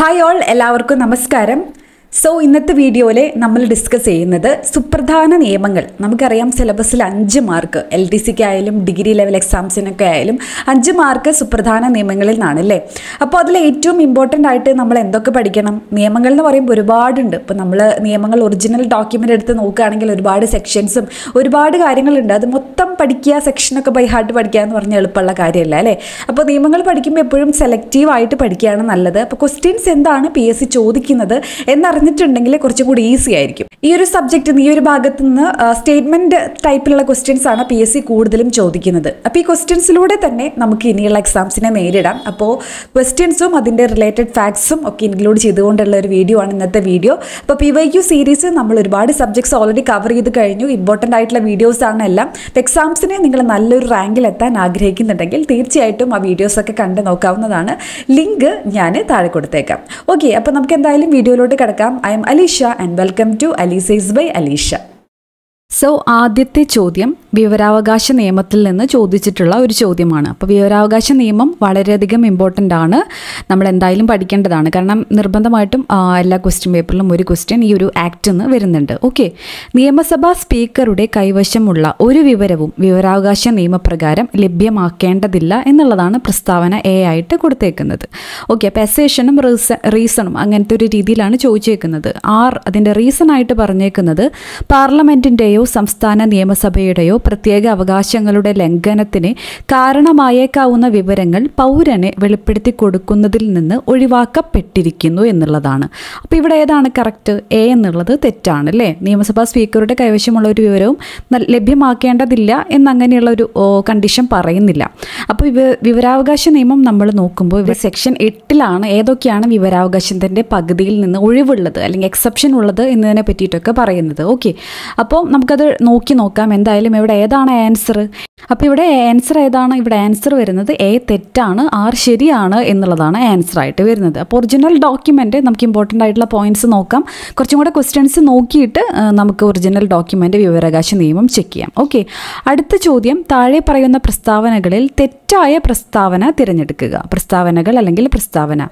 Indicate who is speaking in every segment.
Speaker 1: Hi all എല്ലാവർക്കും നമസ്കാരം so ഇന്നത്തെ വീഡിയോയിൽ നമ്മൾ ഡിസ്കസ് ചെയ്യുന്നത് സുപ്രധാന നിയമങ്ങൾ നമുക്കറിയാം സിലബസിൽ അഞ്ച് മാർക്ക് എൽ ടി സിക്കായാലും ഡിഗ്രി ലെവൽ എക്സാംസിനൊക്കെ ആയാലും അഞ്ച് മാർക്ക് സുപ്രധാന നിയമങ്ങളിൽ നിന്നാണ് അല്ലേ അപ്പോൾ അതിൽ ഏറ്റവും ഇമ്പോർട്ടൻ്റ് ആയിട്ട് നമ്മൾ എന്തൊക്കെ പഠിക്കണം നിയമങ്ങൾ എന്ന് പറയുമ്പോൾ ഒരുപാടുണ്ട് ഇപ്പോൾ നമ്മൾ നിയമങ്ങൾ ഒറിജിനൽ ഡോക്യുമെൻ്റ് എടുത്ത് നോക്കുകയാണെങ്കിൽ ഒരുപാട് സെക്ഷൻസും ഒരുപാട് കാര്യങ്ങളുണ്ട് അത് മൊത്തം പഠിക്കുക സെക്ഷനൊക്കെ ബൈ ഹാർട്ട് പഠിക്കുക എന്ന് പറഞ്ഞാൽ എളുപ്പമുള്ള കാര്യമല്ല അല്ലേ അപ്പോൾ നിയമങ്ങൾ പഠിക്കുമ്പോൾ എപ്പോഴും സെലക്റ്റീവായിട്ട് പഠിക്കുകയാണ് നല്ലത് അപ്പോൾ ക്വസ്റ്റ്യൻസ് എന്താണ് പി എസ് സി ചോദിക്കുന്നത് എന്നറിയാം അറിഞ്ഞിട്ടുണ്ടെങ്കിൽ കുറച്ചും കൂടി ഈസി ആയിരിക്കും ഈ ഒരു സബ്ജക്റ്റ് ഈ ഒരു ഭാഗത്ത് നിന്ന് സ്റ്റേറ്റ്മെന്റ് ടൈപ്പിലുള്ള ക്വസ്റ്റ്യൻസ് ആണ് പി എസ് സി കൂടുതലും ചോദിക്കുന്നത് അപ്പോൾ ഈ ക്വസ്റ്റ്യൻസിലൂടെ തന്നെ നമുക്ക് ഇനിയുള്ള എക്സാംസിനെ നേരിടാം അപ്പോൾ ക്വസ്റ്റ്യൻസും അതിൻ്റെ റിലേറ്റഡ് ഫാക്ട്സും ഒക്കെ ഇൻക്ലൂഡ് ചെയ്തുകൊണ്ടുള്ള ഒരു വീഡിയോ ആണ് ഇന്നത്തെ വീഡിയോ അപ്പോൾ പി വൈ ക്യു സീരീസ് നമ്മൾ ഒരുപാട് സബ്ജക്ട്സ് ഓൾറെഡി കവർ ചെയ്ത് കഴിഞ്ഞു ഇമ്പോർട്ടൻ്റ് ആയിട്ടുള്ള വീഡിയോസ് ആണ് എല്ലാം എക്സാംസിനെ നിങ്ങൾ നല്ലൊരു റാങ്കിൽ എത്താൻ ആഗ്രഹിക്കുന്നുണ്ടെങ്കിൽ തീർച്ചയായിട്ടും ആ വീഡിയോസൊക്കെ കണ്ട് നോക്കാവുന്നതാണ് ലിങ്ക് ഞാൻ താഴെ കൊടുത്തേക്കാം ഓക്കെ അപ്പോൾ നമുക്ക് എന്തായാലും വീഡിയോയിലോട്ട് കിടക്കാം I am Alicia and welcome to Alicia's Says by Alicia. So ആദ്യത്തെ ചോദ്യം വിവരാവകാശ നിയമത്തിൽ നിന്ന് ചോദിച്ചിട്ടുള്ള ഒരു ചോദ്യമാണ് അപ്പോൾ വിവരാവകാശ നിയമം വളരെയധികം ഇമ്പോർട്ടൻ്റ് ആണ് നമ്മൾ എന്തായാലും പഠിക്കേണ്ടതാണ് കാരണം നിർബന്ധമായിട്ടും എല്ലാ ക്വസ്റ്റ്യൻ പേപ്പറിലും ഒരു ക്വസ്റ്റ്യൻ ഈ ഒരു ആക്ട് എന്ന് വരുന്നുണ്ട് ഓക്കെ നിയമസഭാ സ്പീക്കറുടെ കൈവശമുള്ള ഒരു വിവരവും വിവരാവകാശ നിയമപ്രകാരം ലഭ്യമാക്കേണ്ടതില്ല എന്നുള്ളതാണ് പ്രസ്താവന എ ആയിട്ട് കൊടുത്തേക്കുന്നത് ഓക്കെ അപ്പോൾ എസേഷനും റീസ റീസണും അങ്ങനത്തെ ഒരു രീതിയിലാണ് ചോദിച്ചേക്കുന്നത് ആർ അതിൻ്റെ റീസൺ ആയിട്ട് പറഞ്ഞേക്കുന്നത് പാർലമെൻറ്റിൻ്റെയോ സംസ്ഥാന നിയമസഭയുടെയോ പ്രത്യേക അവകാശങ്ങളുടെ ലംഘനത്തിന് കാരണമായേക്കാവുന്ന വിവരങ്ങൾ പൗരനെ വെളിപ്പെടുത്തി കൊടുക്കുന്നതിൽ നിന്ന് ഒഴിവാക്കപ്പെട്ടിരിക്കുന്നു എന്നുള്ളതാണ് അപ്പോൾ ഇവിടെ ഏതാണ് കറക്റ്റ് എ എന്നുള്ളത് തെറ്റാണ് അല്ലേ നിയമസഭാ സ്പീക്കറുടെ കൈവശമുള്ള ഒരു വിവരവും ലഭ്യമാക്കേണ്ടതില്ല എന്നങ്ങനെയുള്ള ഒരു കണ്ടീഷൻ പറയുന്നില്ല അപ്പോൾ വിവരാവകാശ നിയമം നമ്മൾ നോക്കുമ്പോൾ ഇവിടെ സെക്ഷൻ എട്ടിലാണ് ഏതൊക്കെയാണ് വിവരാവകാശത്തിൻ്റെ പകുതിയിൽ നിന്ന് ഒഴിവുള്ളത് അല്ലെങ്കിൽ എക്സെപ്ഷൻ ഉള്ളത് എന്നതിനെ പറ്റിയിട്ടൊക്കെ പറയുന്നത് ഓക്കെ അപ്പോൾ നമുക്ക് നമുക്കത് നോക്കി നോക്കാം എന്തായാലും ഇവിടെ ഏതാണ് ആൻസർ അപ്പോൾ ഇവിടെ ആൻസർ ഏതാണ് ഇവിടെ ആൻസർ വരുന്നത് എ തെറ്റാണ് ആർ ശരിയാണ് എന്നുള്ളതാണ് ആൻസർ ആയിട്ട് വരുന്നത് അപ്പോൾ ഒറിജിനൽ ഡോക്യുമെൻ്റ് നമുക്ക് ഇമ്പോർട്ടൻ്റ് ആയിട്ടുള്ള പോയിന്റ്സ് നോക്കാം കുറച്ചും കൂടെ ക്വസ്റ്റ്യൻസ് നോക്കിയിട്ട് നമുക്ക് ഒറിജിനൽ ഡോക്യുമെൻ്റ് വിവരാകാശ നിയമം ചെക്ക് ചെയ്യാം ഓക്കെ അടുത്ത ചോദ്യം താഴെ പറയുന്ന പ്രസ്താവനകളിൽ തെറ്റായ പ്രസ്താവന തിരഞ്ഞെടുക്കുക പ്രസ്താവനകൾ അല്ലെങ്കിൽ പ്രസ്താവന